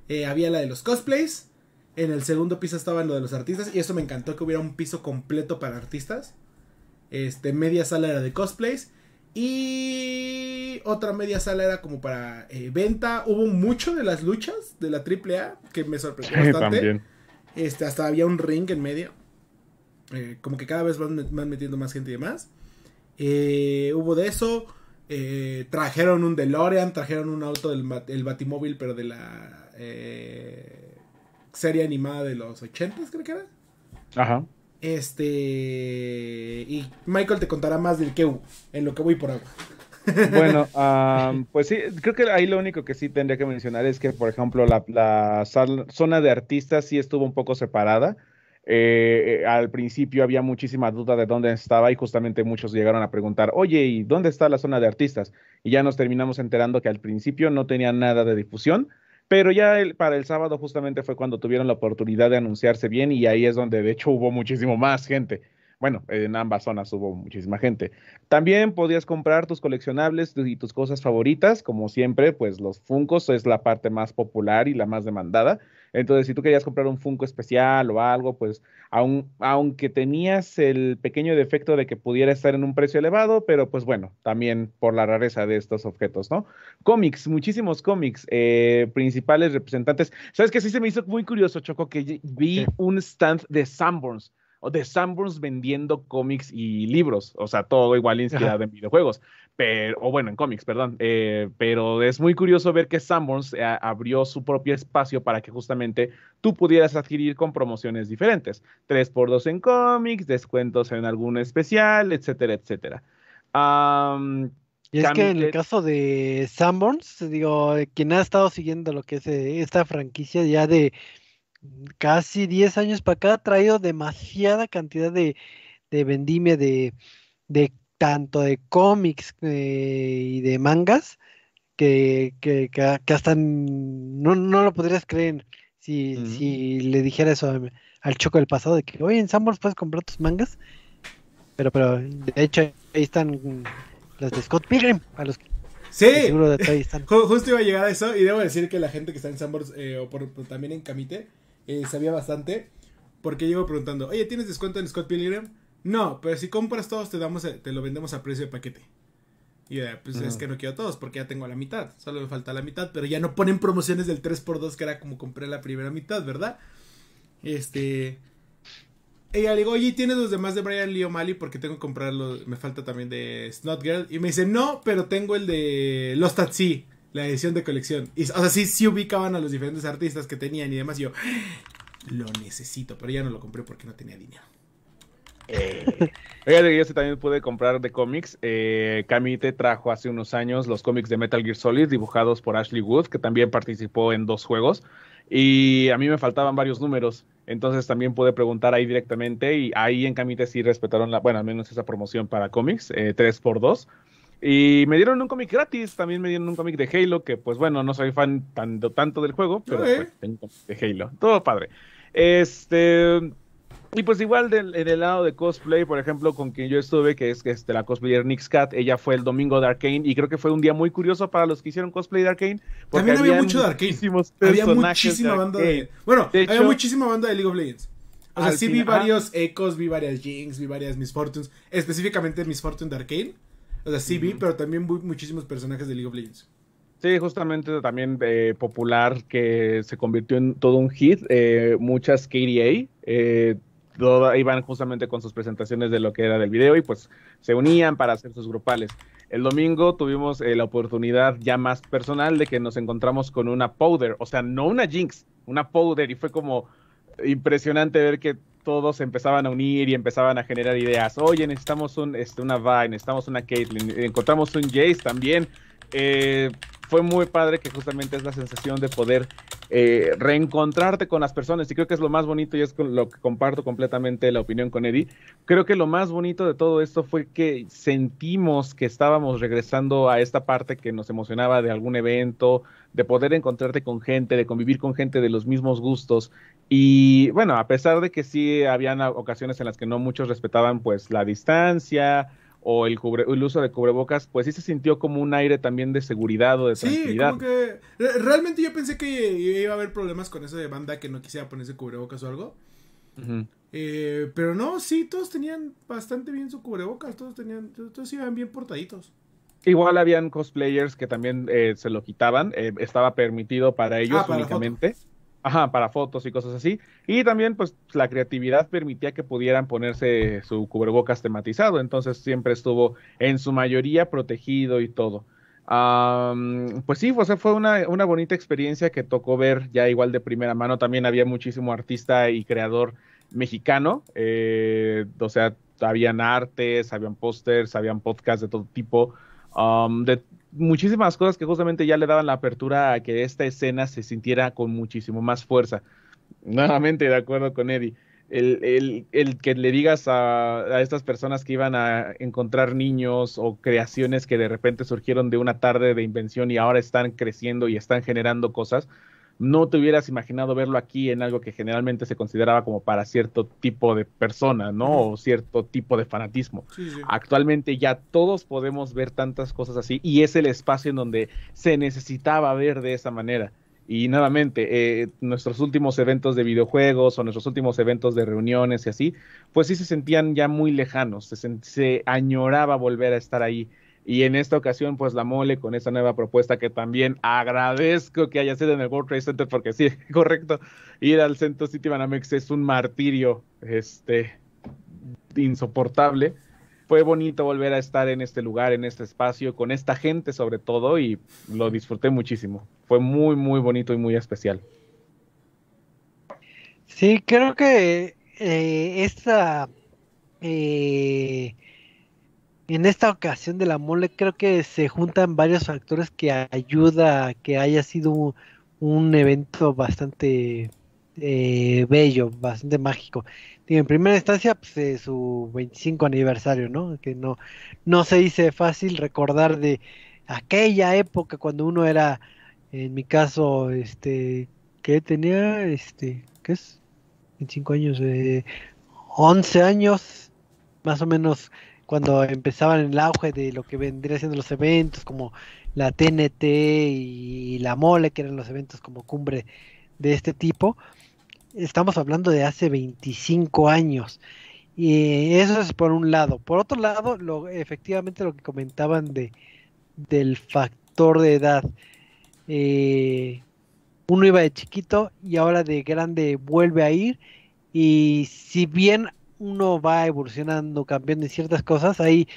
Eh, había la de los cosplays. En el segundo piso estaba lo de los artistas. Y eso me encantó que hubiera un piso completo para artistas. Este, media sala era de cosplays. Y otra media sala era como para eh, venta. Hubo mucho de las luchas de la AAA que me sorprendió bastante. Este, hasta había un ring en medio. Eh, como que cada vez van, metiendo más gente y demás. Eh, hubo de eso. Eh, trajeron un DeLorean, trajeron un auto del Batimóvil, pero de la serie animada de los 80 creo que era. Ajá. Este. Y Michael te contará más del que hubo, en lo que voy por agua. Bueno, pues sí, creo que ahí lo único que sí tendría que mencionar es que, por ejemplo, la, zona de artistas sí estuvo un poco separada. Eh, eh, al principio había muchísima duda de dónde estaba y justamente muchos llegaron a preguntar, oye, ¿y dónde está la zona de artistas? Y ya nos terminamos enterando que al principio no tenía nada de difusión, pero ya para el sábado justamente fue cuando tuvieron la oportunidad de anunciarse bien y ahí es donde de hecho hubo muchísimo más gente. Bueno, en ambas zonas hubo muchísima gente. También podías comprar tus coleccionables y tus cosas favoritas, como siempre, pues los Funcos es la parte más popular y la más demandada. Entonces, si tú querías comprar un Funko especial o algo, pues aun, aunque tenías el pequeño defecto de que pudiera estar en un precio elevado, pero pues bueno, también por la rareza de estos objetos, ¿no? Cómics, muchísimos cómics, eh, principales representantes. ¿Sabes qué? Sí se me hizo muy curioso, Choco, que vi un stand de Sanborns de Sanborns vendiendo cómics y libros, o sea, todo igual inspirado en videojuegos, pero, o bueno, en cómics, perdón, eh, pero es muy curioso ver que Sanborns eh, abrió su propio espacio para que justamente tú pudieras adquirir con promociones diferentes, 3x2 en cómics, descuentos en algún especial, etcétera, etcétera. y es que en el caso de Sanborns, digo, quien ha estado siguiendo lo que es eh, esta franquicia ya de casi 10 años para acá ha traído demasiada cantidad de, vendimia de, de tanto de cómics eh, y de mangas que, que, que, hasta no, lo podrías creer si, si le dijera eso al Choco del pasado de que, oye, en Sambors puedes comprar tus mangas. Pero, pero, de hecho, ahí están las de Scott Pilgrim, a los Sí, están. justo iba a llegar a eso y debo decir que la gente que está en Sambors eh, o también en Camite, eh, sabía bastante. Porque llevo preguntando, oye, ¿tienes descuento en Scott Pilgrim? No, pero si compras todos te, damos, te lo vendemos a precio de paquete. Y pues es que no quiero todos porque ya tengo la mitad. Solo me falta la mitad, pero ya no ponen promociones del 3x2 que era como compré la primera mitad, ¿verdad? Este... Ella le digo, oye, ¿tienes los demás de Brian Lee O'Malley? Porque tengo que comprarlo, me falta también de Snot Girl. Y me dice, no, pero tengo el de Lost at la edición de colección. o sea, sí, sí ubicaban a los diferentes artistas que tenían y demás. Y yo, ah, lo necesito, pero ya no lo compré porque no tenía dinero. Eh, yo también pude comprar de cómics. Eh, Camite trajo hace unos años los cómics de Metal Gear Solid dibujados por Ashley Wood, que también participó en dos juegos. Y a mí me faltaban varios números. Entonces también pude preguntar ahí directamente. Y ahí en Camite sí respetaron, la, bueno, al menos esa promoción para cómics, eh, 3x2. Y me dieron un cómic gratis, también me dieron un cómic de Halo, que pues bueno, no soy fan tanto, tanto del juego, pero pues, tengo de Halo. Todo padre. Este. Y pues igual en el lado de cosplay, por ejemplo, con quien yo estuve, que es este, la cosplayer Nix Cat, ella fue el domingo de Arkane y creo que fue un día muy curioso para los que hicieron cosplay de Arkane. También había mucho de Arkane. Había muchísima banda de... Bueno, había muchísima banda de League of Legends. Así vi varios Echos, vi varias Jinx, vi varias Misfortunes, específicamente Misfortune de Arkane. O sea, sí vi, pero también vi muchísimos personajes de League of Legends. Sí, justamente también eh, popular que se convirtió en todo un hit. Eh, muchas KDA eh, iban justamente con sus presentaciones de lo que era del video y pues se unían para hacer sus grupales. El domingo tuvimos la oportunidad ya más personal de que nos encontramos con una powder, o sea, no una Jinx, una powder y fue como impresionante ver que todos empezaban a unir y empezaban a generar ideas. Oye, necesitamos un, este, una Vine, necesitamos una Caitlyn, encontramos un Jace también. Eh, fue muy padre que justamente es la sensación de poder eh, reencontrarte con las personas y creo que es lo más bonito y es lo que comparto completamente la opinión con Eddie. Creo que lo más bonito de todo esto fue que sentimos que estábamos regresando a esta parte que nos emocionaba de algún evento, de poder encontrarte con gente, de convivir con gente de los mismos gustos. Y bueno, a pesar de que sí habían ocasiones en las que no muchos respetaban pues la distancia, o el, uso de cubrebocas, pues sí se sintió como un aire también de seguridad o de sí, realmente yo pensé que iba a haber problemas con esa de banda que no quisiera ponerse cubrebocas o algo. Eh, pero no, sí, todos tenían bastante bien su cubrebocas, todos tenían, todos iban bien portaditos. Igual habían cosplayers que también eh, se lo quitaban, eh, estaba permitido para ellos ah, únicamente. Ajá, para fotos y cosas así. Y también, pues, la creatividad permitía que pudieran ponerse su cubrebocas tematizado. Entonces, siempre estuvo en su mayoría protegido y todo. pues sí, fue una, bonita experiencia que tocó ver ya igual de primera mano. También había muchísimo artista y creador mexicano. Eh, o sea, habían artes, habían pósters, habían podcasts de todo tipo. de muchísimas cosas que justamente ya le daban la apertura a que esta escena se sintiera con muchísimo más fuerza. Nuevamente, de acuerdo con Eddie. El, que le digas a, a, estas personas que iban a encontrar niños o creaciones que de repente surgieron de una tarde de invención y ahora están creciendo y están generando cosas, no te hubieras imaginado verlo aquí en algo que generalmente se consideraba como para cierto tipo de persona, ¿no? O cierto tipo de fanatismo. Actualmente ya todos podemos ver tantas cosas así y es el espacio en donde se necesitaba ver de esa manera. Y nuevamente, eh, nuestros últimos eventos de videojuegos o nuestros últimos eventos de reuniones y así, pues sí se sentían ya muy lejanos, se, se añoraba volver a estar ahí y en esta ocasión, pues la mole con esa nueva propuesta que también agradezco que haya sido en el World Trade Center, porque sí, correcto, ir al Centro City Banamex es un martirio este, insoportable. Fue bonito volver a estar en este lugar, en este espacio, con esta gente sobre todo, y lo disfruté muchísimo. Fue muy, muy bonito y muy especial. Sí, creo que eh, esta eh, en esta ocasión de la mole creo que se juntan varios factores que ayuda a que haya sido un evento bastante eh, bello, bastante mágico. Y en primera instancia, pues, su 25 aniversario, ¿no? Que no, no se dice fácil recordar de aquella época cuando uno era, en mi caso, este, que tenía, este, ¿qué es? 25 años, eh, 11 años, más o menos cuando empezaban el auge de lo que vendría siendo los eventos como la TNT y la Mole, que eran los eventos como cumbre de este tipo, estamos hablando de hace 25 años. Y eso es por un lado. Por otro lado, lo, efectivamente lo que comentaban de, del factor de edad. Eh, uno iba de chiquito y ahora de grande vuelve a ir. Y si bien uno va evolucionando, cambiando en ciertas cosas, hay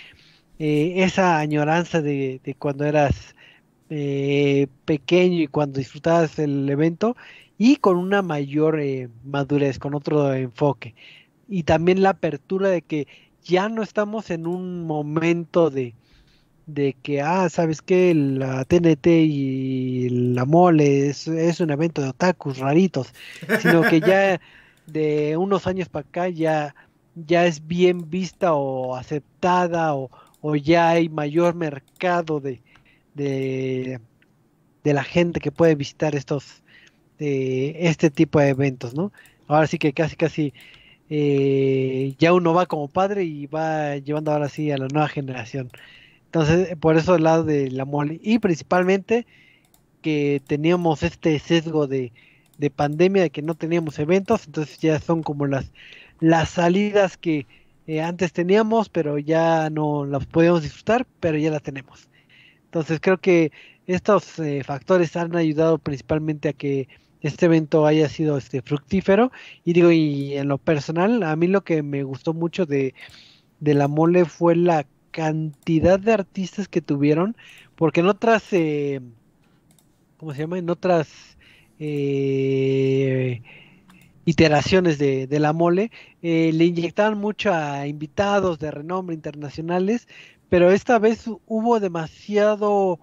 eh, esa añoranza de, cuando eras eh, pequeño y cuando disfrutabas el evento y con una mayor eh, madurez, con otro enfoque. Y también la apertura de que ya no estamos en un momento de, de que, ah, sabes que la TNT y la mole es, es, un evento de otakus raritos, sino que ya de unos años para acá ya ya es bien vista o aceptada o, ya hay mayor mercado de, de, la gente que puede visitar estos de eh, este tipo de eventos, ¿no? Ahora sí que casi casi eh, ya uno va como padre y va llevando ahora sí a la nueva generación. Entonces, eh, por eso el lado de la mole. Y principalmente que teníamos este sesgo de, de pandemia, de que no teníamos eventos, entonces ya son como las las salidas que eh, antes teníamos, pero ya no las podíamos disfrutar, pero ya las tenemos. Entonces creo que estos eh, factores han ayudado principalmente a que este evento haya sido este fructífero y digo y en lo personal a mí lo que me gustó mucho de, de la mole fue la cantidad de artistas que tuvieron porque en otras eh, cómo se llama en otras eh, iteraciones de, la mole, eh, le inyectaron mucho a invitados de renombre internacionales, pero esta vez hubo demasiado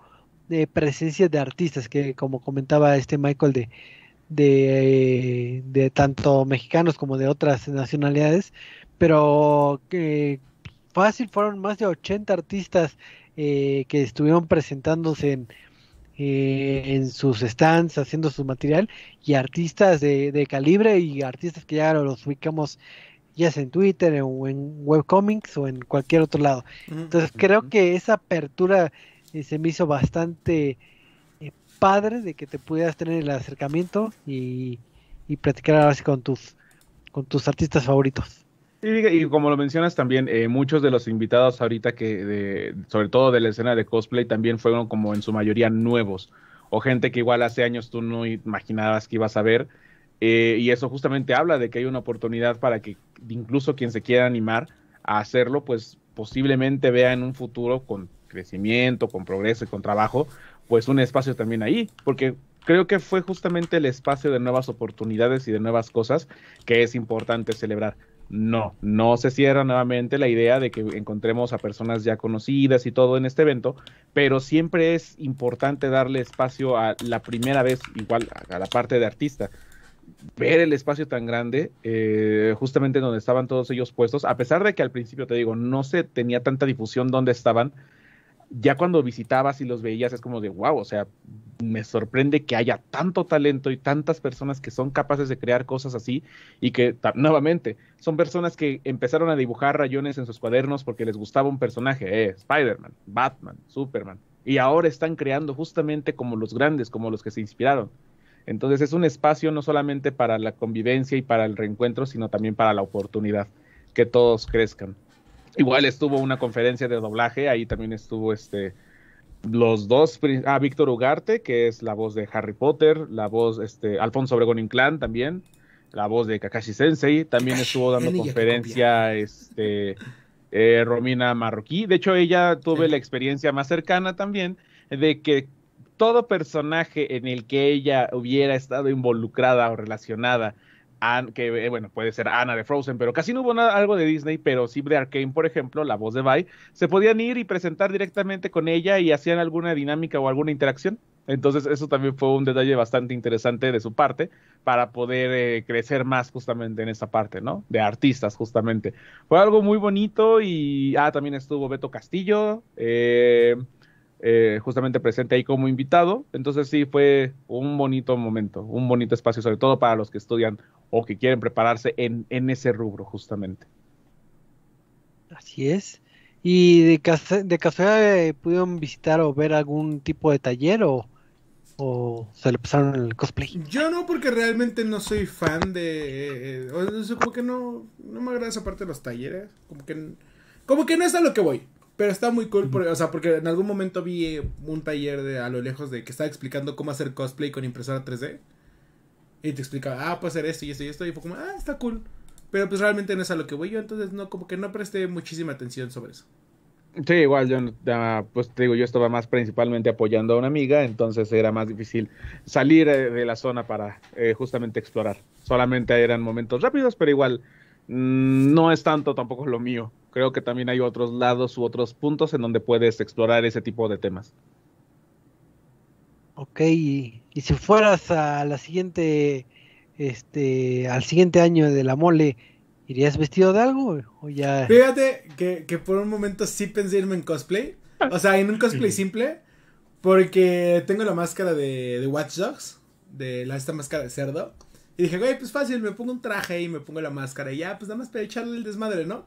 de eh, presencia de artistas, que como comentaba este Michael, de, de, tanto mexicanos como de otras nacionalidades, pero que fácil fueron más de 80 artistas eh, que estuvieron presentándose en, eh, en sus stands haciendo su material y artistas de, de calibre y artistas que ya los ubicamos ya sea en Twitter o en webcomics o en cualquier otro lado. Entonces creo que esa apertura eh, se me hizo bastante eh, padre de que te pudieras tener el acercamiento y, y platicar ahora con tus, con tus artistas favoritos. Y, como lo mencionas también, eh, muchos de los invitados ahorita que, sobre todo de la escena de cosplay, también fueron como en su mayoría nuevos o gente que igual hace años tú no imaginabas que ibas a ver. Eh, y eso justamente habla de que hay una oportunidad para que incluso quien se quiera animar a hacerlo, pues posiblemente vea en un futuro con crecimiento, con progreso y con trabajo, pues un espacio también ahí, porque creo que fue justamente el espacio de nuevas oportunidades y de nuevas cosas que es importante celebrar. No, no se cierra nuevamente la idea de que encontremos a personas ya conocidas y todo en este evento, pero siempre es importante darle espacio a la primera vez, igual a la parte de artista ver el espacio tan grande, eh, justamente donde estaban todos ellos puestos, a pesar de que al principio, te digo, no se tenía tanta difusión donde estaban, ya cuando visitabas y los veías es como de wow, o sea, me sorprende que haya tanto talento y tantas personas que son capaces de crear cosas así y que nuevamente son personas que empezaron a dibujar rayones en sus cuadernos porque les gustaba un personaje, eh, Spider-Man, Batman, Superman, y ahora están creando justamente como los grandes, como los que se inspiraron. Entonces es un espacio no solamente para la convivencia y para el reencuentro, sino también para la oportunidad, que todos crezcan. Igual estuvo una conferencia de doblaje, ahí también estuvo este los dos, ah, Víctor Ugarte, que es la voz de Harry Potter, la voz, este, Alfonso Obregón Inclán también, la voz de Kakashi Sensei, también estuvo dando conferencia, este, eh, Romina Marroquí, de hecho ella tuve la experiencia más cercana también de que todo personaje en el que ella hubiera estado involucrada o relacionada, que eh, bueno, puede ser Ana de Frozen, pero casi no hubo nada, algo de Disney, pero sí de Arkane, por ejemplo, la voz de Vi, se podían ir y presentar directamente con ella y hacían alguna dinámica o alguna interacción. Entonces, eso también fue un detalle bastante interesante de su parte para poder eh, crecer más justamente en esa parte, ¿no? De artistas, justamente. Fue algo muy bonito y, ah, también estuvo Beto Castillo, eh, eh, justamente presente ahí como invitado. Entonces sí, fue un bonito momento, un bonito espacio, sobre todo para los que estudian o que quieren prepararse en, en ese rubro, justamente. Así es. ¿Y de, de casualidad eh, pudieron visitar o ver algún tipo de taller o, o se le pasaron el cosplay? Yo no, porque realmente no soy fan de... Eh, o que no, no me agrada esa parte de los talleres. Como que, como que no es a lo que voy. Pero está muy cool, porque, o sea, porque en algún momento vi eh, un taller de a lo lejos de que estaba explicando cómo hacer cosplay con impresora 3D. Y te explicaba, ah, puede hacer esto y esto y esto. Y fue como, ah, está cool. Pero pues realmente no es a lo que voy yo, entonces no, como que no presté muchísima atención sobre eso. Sí, igual yo, pues te digo, yo estaba más principalmente apoyando a una amiga, entonces era más difícil salir eh, de la zona para eh, justamente explorar. Solamente eran momentos rápidos, pero igual Mm, no es tanto, tampoco lo mío. Creo que también hay otros lados u otros puntos en donde puedes explorar ese tipo de temas. Ok, y, si fueras a la siguiente, este, al siguiente año de la mole, ¿irías vestido de algo? ya... Fíjate que, por un momento sí pensé irme en cosplay, o sea, en un cosplay simple, porque tengo la máscara de, de Watch Dogs, de esta máscara de cerdo. Y dije, güey, pues fácil, me pongo un traje y me pongo la máscara. Y ya, pues nada más para echarle el desmadre, ¿no?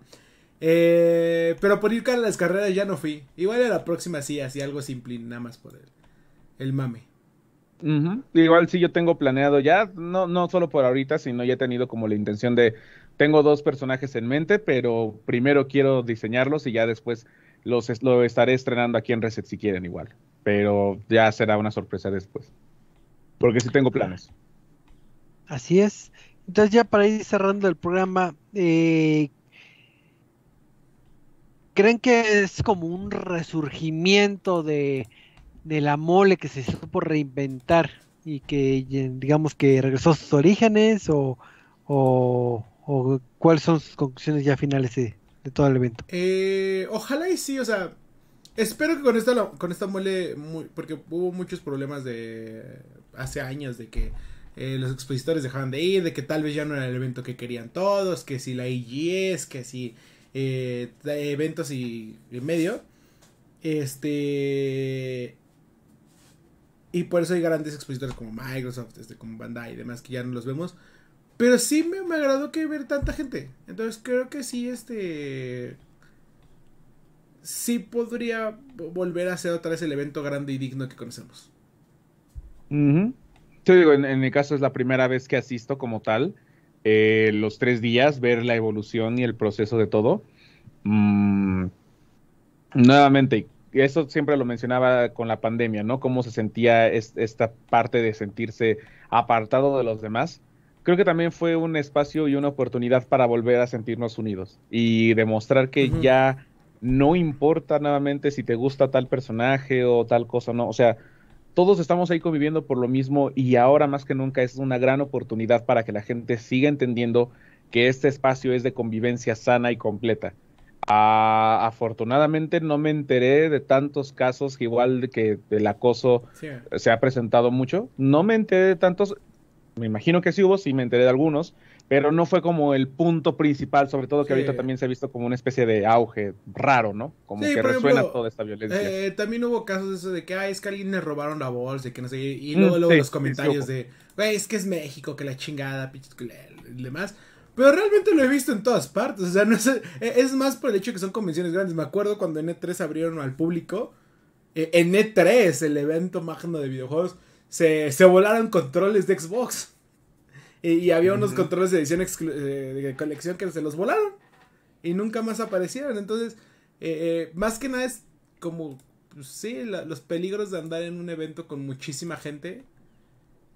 Eh, pero por ir cara a las carreras ya no fui. Igual a la próxima sí, así algo simple, nada más por el, el mame. Igual sí yo tengo planeado ya, no, no solo por ahorita, sino ya he tenido como la intención de, tengo dos personajes en mente, pero primero quiero diseñarlos y ya después los lo estaré estrenando aquí en Reset si quieren igual. Pero ya será una sorpresa después. Porque sí tengo planes. Así es. Entonces ya para ir cerrando el programa, eh, ¿creen que es como un resurgimiento de, de la mole que se supo reinventar y que digamos que regresó a sus orígenes o, cuáles son sus conclusiones ya finales de, todo el evento? Eh, ojalá y sí, o sea, espero que con esta, con esta mole, porque hubo muchos problemas de hace años de que eh, los expositores dejaban de ir, de que tal vez ya no era el evento que querían todos, que si la IGS, que si eh, eventos y, medio. Este. Y por eso hay grandes expositores como Microsoft, este, como Bandai y demás que ya no los vemos. Pero sí me, agradó que ver tanta gente. Entonces creo que sí, este. Sí podría volver a ser otra vez el evento grande y digno que conocemos. mhm en, mi caso es la primera vez que asisto como tal, eh, los tres días, ver la evolución y el proceso de todo. Mm, nuevamente, eso siempre lo mencionaba con la pandemia, ¿no? Cómo se sentía esta parte de sentirse apartado de los demás. Creo que también fue un espacio y una oportunidad para volver a sentirnos unidos y demostrar que ya no importa nuevamente si te gusta tal personaje o tal cosa, ¿no? O sea, todos estamos ahí conviviendo por lo mismo y ahora más que nunca es una gran oportunidad para que la gente siga entendiendo que este espacio es de convivencia sana y completa. afortunadamente no me enteré de tantos casos igual que el acoso se ha presentado mucho. No me enteré de tantos, me imagino que sí hubo, sí me enteré de algunos, pero no fue como el punto principal, sobre todo que ahorita también se ha visto como una especie de auge raro, ¿no? Como que resuena toda esta violencia. Eh, también hubo casos de eso de que, ah, es que alguien le robaron la bolsa y que no sé, y mm, luego, los comentarios de, güey, es que es México, que la chingada, y demás. Pero realmente lo he visto en todas partes, o sea, no e, es más por el hecho que son convenciones grandes. Me acuerdo cuando en E3 abrieron al público, e, en E3, el evento magno de videojuegos, se, se volaron controles de Xbox. Y, había unos controles de edición eh, de colección que se los volaron. Y nunca más aparecieron. Entonces, eh, eh, más que nada es como, pues, sí, los peligros de andar en un evento con muchísima gente.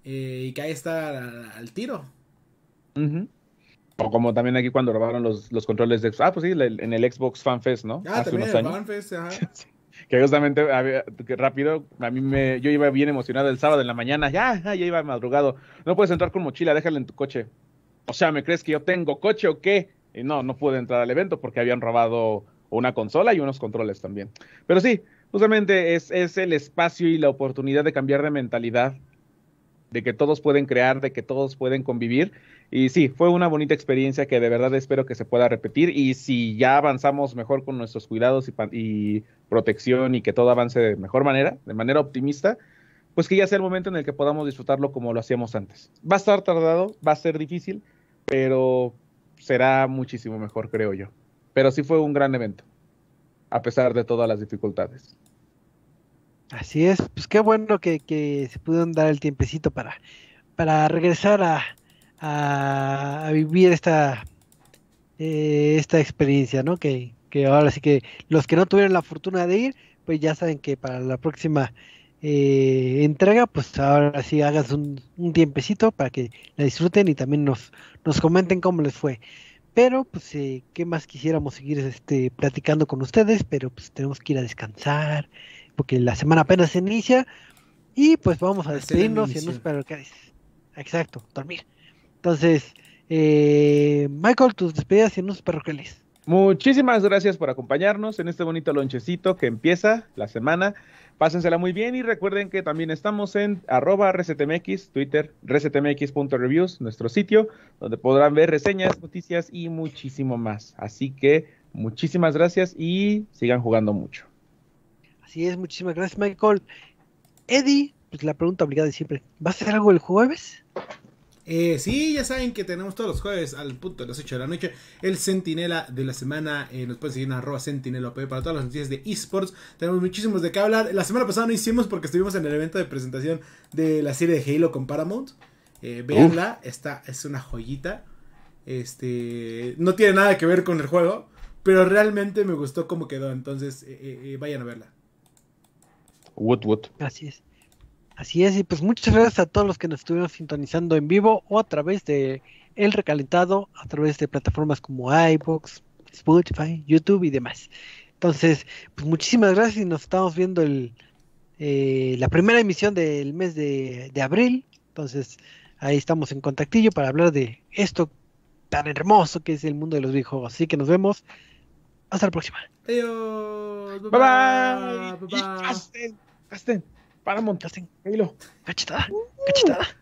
y que ahí está al, tiro. O como también aquí cuando robaron los, controles de... Ah, pues sí, en el Xbox Fan Fest, ¿no? Ah, Hace también unos el Fan Fest, ajá. que justamente rápido, a mí me, yo iba bien emocionado el sábado en la mañana, ya, ya iba madrugado, no puedes entrar con mochila, déjala en tu coche. O sea, ¿me crees que yo tengo coche o qué? Y no, no pude entrar al evento porque habían robado una consola y unos controles también. Pero sí, justamente es, es el espacio y la oportunidad de cambiar de mentalidad, de que todos pueden crear, de que todos pueden convivir y sí, fue una bonita experiencia que de verdad espero que se pueda repetir. Y si ya avanzamos mejor con nuestros cuidados y, y protección y que todo avance de mejor manera, de manera optimista, pues que ya sea el momento en el que podamos disfrutarlo como lo hacíamos antes. Va a estar tardado, va a ser difícil, pero será muchísimo mejor, creo yo. Pero sí fue un gran evento, a pesar de todas las dificultades. Así es, pues qué bueno que, se pudieron dar el tiempecito para, para regresar a, a, vivir esta, eh, esta experiencia, ¿no? Que, ahora sí que los que no tuvieron la fortuna de ir, pues ya saben que para la próxima eh, entrega, pues ahora sí hagas un, un, tiempecito para que la disfruten y también nos, nos comenten cómo les fue. Pero, pues, eh, ¿qué más quisiéramos seguir este, platicando con ustedes? Pero, pues, tenemos que ir a descansar, porque la semana apenas se inicia. Y, pues, vamos a despedirnos y no esperar que... Exacto, dormir. Entonces, eh, Michael, tus despedidas y unos perroqueles. Muchísimas gracias por acompañarnos en este bonito lonchecito que empieza la semana. Pásensela muy bien y recuerden que también estamos en arroba RCTMX, Twitter, rctmx.reviews, nuestro sitio, donde podrán ver reseñas, noticias y muchísimo más. Así que muchísimas gracias y sigan jugando mucho. Así es, muchísimas gracias Michael. Eddie, pues la pregunta obligada de siempre, ¿vas a hacer algo el jueves? Eh, sí, ya saben que tenemos todos los jueves al punto de las 8 de la noche el Centinela de la semana. Eh, nos pueden seguir en arroba para todas las noticias de esports. Tenemos muchísimos de qué hablar. La semana pasada no hicimos porque estuvimos en el evento de presentación de la serie de Halo con Paramount. Eh, esta es una joyita. Este, no tiene nada que ver con el juego, pero realmente me gustó cómo quedó. Entonces, eh, eh, vayan a verla. Wood, Wood. Así es. Así es, y pues muchas gracias a todos los que nos estuvieron sintonizando en vivo o a través de El Recalentado, a través de plataformas como iBox, Spotify, YouTube y demás. Entonces, pues muchísimas gracias y nos estamos viendo el, eh, la primera emisión del mes de, abril. Entonces, ahí estamos en contactillo para hablar de esto tan hermoso que es el mundo de los videojuegos. Así que nos vemos. Hasta la próxima. Adiós. Bye bye. bye, bye. bye para montarse en Halo. Cachetada, uh. cachetada.